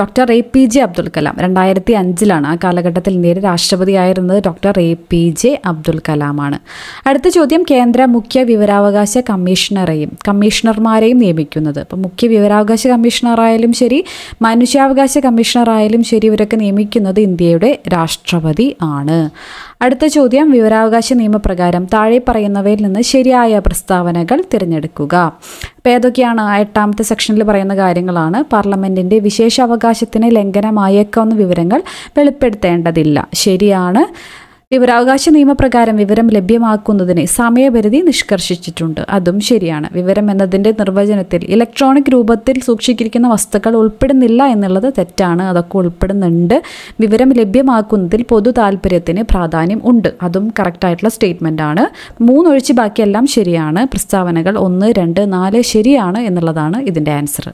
Speaker 1: doctor A P J Abdul Kalam രണ്ടായിരത്തി അഞ്ചിലാണ് ആ കാലഘട്ടത്തിൽ ഇന്ത്യയുടെ രാഷ്ട്രപതിയായിരുന്നത് doctor A P J Abdul കലാമാണ് അടുത്ത ചോദ്യം കേന്ദ്ര മുഖ്യ വിവരാവകാശ കമ്മീഷണറെയും കമ്മീഷണർമാരെയും നിയമിക്കുന്നത് അപ്പോൾ മുഖ്യ വിവരാവകാശ കമ്മീഷണറായാലും ശരി മനുഷ്യാവകാശ കമ്മീഷണറായാലും ശരി ഇവരൊക്കെ നിയമിക്കുന്നത് ഇന്ത്യയുടെ രാഷ്ട്രപതി ആണ് അടുത്ത ചോദ്യം വിവരാവകാശ നിയമപ്രകാരം താഴെ പറയുന്നവയിൽ നിന്ന് ശരിയായ പ്രസ്താവനകൾ തിരഞ്ഞെടുക്കുക അപ്പോൾ ഏതൊക്കെയാണ് എട്ടാമത്തെ സെക്ഷനിൽ പറയുന്ന കാര്യങ്ങളാണ് പാർലമെൻറ്റിൻ്റെ വിശേഷ അവകാശത്തിന് ലംഘനമായേക്കാവുന്ന വിവരങ്ങൾ വെളിപ്പെടുത്തേണ്ടതില്ല ശരിയാണ് വിവരാവകാശ നിയമപ്രകാരം വിവരം ലഭ്യമാക്കുന്നതിന് സമയപരിധി നിഷ്കർഷിച്ചിട്ടുണ്ട് അതും ശരിയാണ് വിവരം എന്നതിൻ്റെ നിർവചനത്തിൽ ഇലക്ട്രോണിക് രൂപത്തിൽ സൂക്ഷിച്ചിരിക്കുന്ന വസ്തുക്കൾ ഉൾപ്പെടുന്നില്ല എന്നുള്ളത് തെറ്റാണ് അതൊക്കെ ഉൾപ്പെടുന്നുണ്ട് വിവരം ലഭ്യമാക്കുന്നതിൽ പൊതു താല്പര്യത്തിന് പ്രാധാന്യം ഉണ്ട് അതും കറക്റ്റായിട്ടുള്ള സ്റ്റേറ്റ്മെൻ്റ് ആണ് മൂന്നൊഴിച്ച് ബാക്കിയെല്ലാം ശരിയാണ് പ്രസ്താവനകൾ ഒന്ന് രണ്ട് നാല് ശരിയാണ് എന്നുള്ളതാണ് ഇതിൻ്റെ ആൻസർ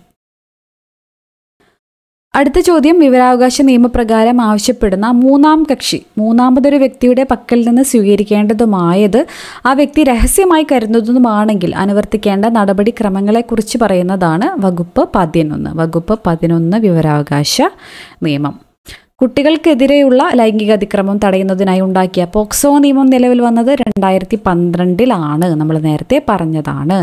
Speaker 1: അടുത്ത ചോദ്യം വിവരാവകാശ നിയമപ്രകാരം ആവശ്യപ്പെടുന്ന മൂന്നാം കക്ഷി മൂന്നാമതൊരു വ്യക്തിയുടെ പക്കൽ നിന്ന് സ്വീകരിക്കേണ്ടതുമായത് ആ വ്യക്തി രഹസ്യമായി കരുതുന്നതുമാണെങ്കിൽ അനുവർത്തിക്കേണ്ട നടപടിക്രമങ്ങളെക്കുറിച്ച് പറയുന്നതാണ് വകുപ്പ് പതിനൊന്ന് വകുപ്പ് പതിനൊന്ന് വിവരാവകാശ നിയമം കുട്ടികൾക്കെതിരെയുള്ള ലൈംഗിക അതിക്രമം തടയുന്നതിനായി ഉണ്ടാക്കിയ പോക്സോ നിയമം നിലവിൽ വന്നത് രണ്ടായിരത്തി പന്ത്രണ്ടിലാണ് നമ്മൾ നേരത്തെ പറഞ്ഞതാണ്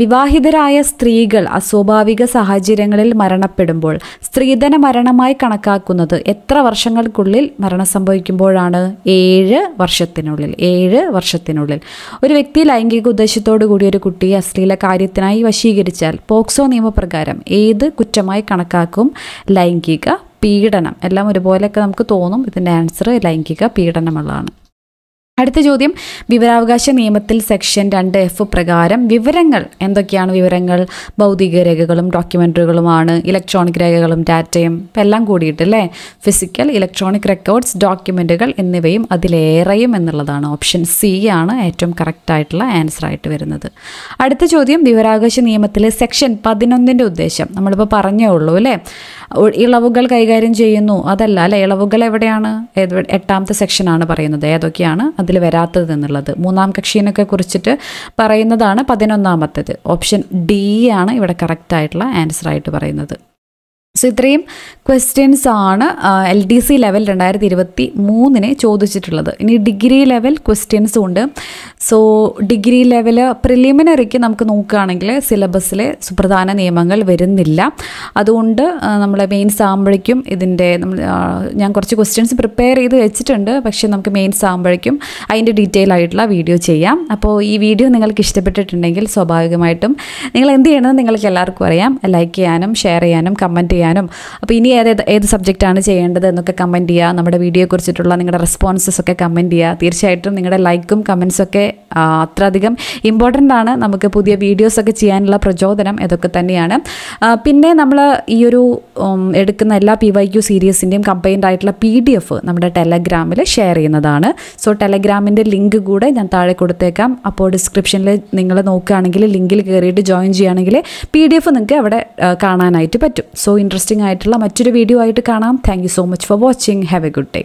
Speaker 1: വിവാഹിതരായ സ്ത്രീകൾ അസ്വാഭാവിക സാഹചര്യങ്ങളിൽ മരണപ്പെടുമ്പോൾ സ്ത്രീധന മരണമായി കണക്കാക്കുന്നത് എത്ര വർഷങ്ങൾക്കുള്ളിൽ മരണം സംഭവിക്കുമ്പോഴാണ് ഏഴ് വർഷത്തിനുള്ളിൽ ഏഴ് വർഷത്തിനുള്ളിൽ ഒരു വ്യക്തി ലൈംഗിക ഉദ്ദേശത്തോടു കൂടി ഒരു കുട്ടി അശ്ലീല കാര്യത്തിനായി വശീകരിച്ചാൽ പോക്സോ നിയമപ്രകാരം ഏത് കുറ്റമായി കണക്കാക്കും ലൈംഗിക പീഡനം എല്ലാം ഒരുപോലെയൊക്കെ നമുക്ക് തോന്നും ഇതിൻ്റെ ആൻസർ ലൈംഗിക പീഡനമുള്ളതാണ് അടുത്ത ചോദ്യം വിവരാവകാശ നിയമത്തിൽ സെക്ഷൻ രണ്ട് എഫ് പ്രകാരം വിവരങ്ങൾ എന്തൊക്കെയാണ് വിവരങ്ങൾ ഭൗതിക രേഖകളും ഡോക്യുമെൻ്ററികളുമാണ് ഇലക്ട്രോണിക് രേഖകളും ഡാറ്റയും ഇപ്പം എല്ലാം കൂടിയിട്ട് അല്ലേ ഫിസിക്കൽ ഇലക്ട്രോണിക് റെക്കോർഡ്സ് ഡോക്യുമെൻ്റുകൾ എന്നിവയും അതിലേറെയും എന്നുള്ളതാണ് ഓപ്ഷൻ സി ആണ് ഏറ്റവും കറക്റ്റായിട്ടുള്ള ആൻസർ ആയിട്ട് വരുന്നത് അടുത്ത ചോദ്യം വിവരാവകാശ നിയമത്തിലെ സെക്ഷൻ പതിനൊന്നിൻ്റെ ഉദ്ദേശം നമ്മളിപ്പോൾ പറഞ്ഞേ ഉള്ളൂ അല്ലേ ഇളവുകൾ കൈകാര്യം ചെയ്യുന്നു അതല്ല അല്ലെ ഇളവുകൾ എവിടെയാണ് എട്ടാമത്തെ സെക്ഷനാണ് പറയുന്നത് ഏതൊക്കെയാണ് അതിൽ വരാത്തത് എന്നുള്ളത് മൂന്നാം കക്ഷീനൊക്കെ കുറിച്ചിട്ട് പറയുന്നതാണ് പതിനൊന്നാമത്തേത് ഓപ്ഷൻ ഡി ആണ് ഇവിടെ കറക്റ്റായിട്ടുള്ള ആൻസർ ആയിട്ട് പറയുന്നത് സോ ഇത്രയും ക്വസ്റ്റ്യൻസ് ആണ് എൽ ഡി സി ലെവൽ രണ്ടായിരത്തി ഇരുപത്തി മൂന്നിന് ചോദിച്ചിട്ടുള്ളത് ഇനി ഡിഗ്രി ലെവൽ ക്വസ്റ്റ്യൻസും ഉണ്ട് സോ ഡിഗ്രി ലെവൽ പ്രിലിമിനറിക്ക് നമുക്ക് നോക്കുകയാണെങ്കിൽ സിലബസിലെ സുപ്രധാന നിയമങ്ങൾ വരുന്നില്ല അതുകൊണ്ട് നമ്മളെ മെയിൻ സാമ്പിളിക്കും ഇതിൻ്റെ നമ്മൾ ഞാൻ കുറച്ച് ക്വസ്റ്റ്യൻസ് പ്രിപ്പയർ ചെയ്ത് വെച്ചിട്ടുണ്ട് പക്ഷേ നമുക്ക് മെയിൻ സാമ്പിളിക്കും അതിൻ്റെ ഡീറ്റെയിൽ ആയിട്ടുള്ള വീഡിയോ ചെയ്യാം അപ്പോൾ ഈ വീഡിയോ നിങ്ങൾക്ക് ഇഷ്ടപ്പെട്ടിട്ടുണ്ടെങ്കിൽ സ്വാഭാവികമായിട്ടും നിങ്ങൾ എന്ത് ചെയ്യണമെന്ന് നിങ്ങൾക്ക് എല്ലാവർക്കും അറിയാം ലൈക്ക് ചെയ്യാനും ഷെയർ ചെയ്യാനും കമൻറ്റ് ചെയ്യാനും ചെയ്യാനും അപ്പോൾ ഇനി ഏത് ഏത് സബ്ജക്റ്റാണ് ചെയ്യേണ്ടത് എന്നൊക്കെ കമൻറ്റ് ചെയ്യുക നമ്മുടെ കുറിച്ചിട്ടുള്ള നിങ്ങളുടെ റെസ്പോൺസസ് ഒക്കെ കമൻറ്റ് ചെയ്യുക തീർച്ചയായിട്ടും നിങ്ങളുടെ ലൈക്കും കമൻസും ഒക്കെ അത്രയധികം ഇമ്പോർട്ടൻ്റ് ആണ് നമുക്ക് പുതിയ വീഡിയോസൊക്കെ ചെയ്യാനുള്ള പ്രചോദനം ഇതൊക്കെ തന്നെയാണ് പിന്നെ നമ്മൾ ഈ ഒരു എടുക്കുന്ന എല്ലാ പി വൈ ക്യു സീരീസിൻ്റെയും കമ്പൈൻഡ് ആയിട്ടുള്ള പി ഡി എഫ് നമ്മുടെ ടെലഗ്രാമിൽ ഷെയർ ചെയ്യുന്നതാണ് സോ ടെലഗ്രാമിൻ്റെ ലിങ്ക് കൂടെ ഞാൻ താഴെ കൊടുത്തേക്കാം അപ്പോൾ ഡിസ്ക്രിപ്ഷനിൽ നിങ്ങൾ നോക്കുകയാണെങ്കിൽ ലിങ്കിൽ കയറിയിട്ട് ജോയിൻ ചെയ്യുകയാണെങ്കിൽ പി ഡി എഫ് നിങ്ങൾക്ക് അവിടെ കാണാനായിട്ട് പറ്റും സോ ഇൻട്രസ്റ്റ് ഇൻട്രസ്റ്റിംഗ് ആയിട്ടുള്ള മറ്റൊരു വീഡിയോ ആയിട്ട് കാണാം thank so much for watching have a good day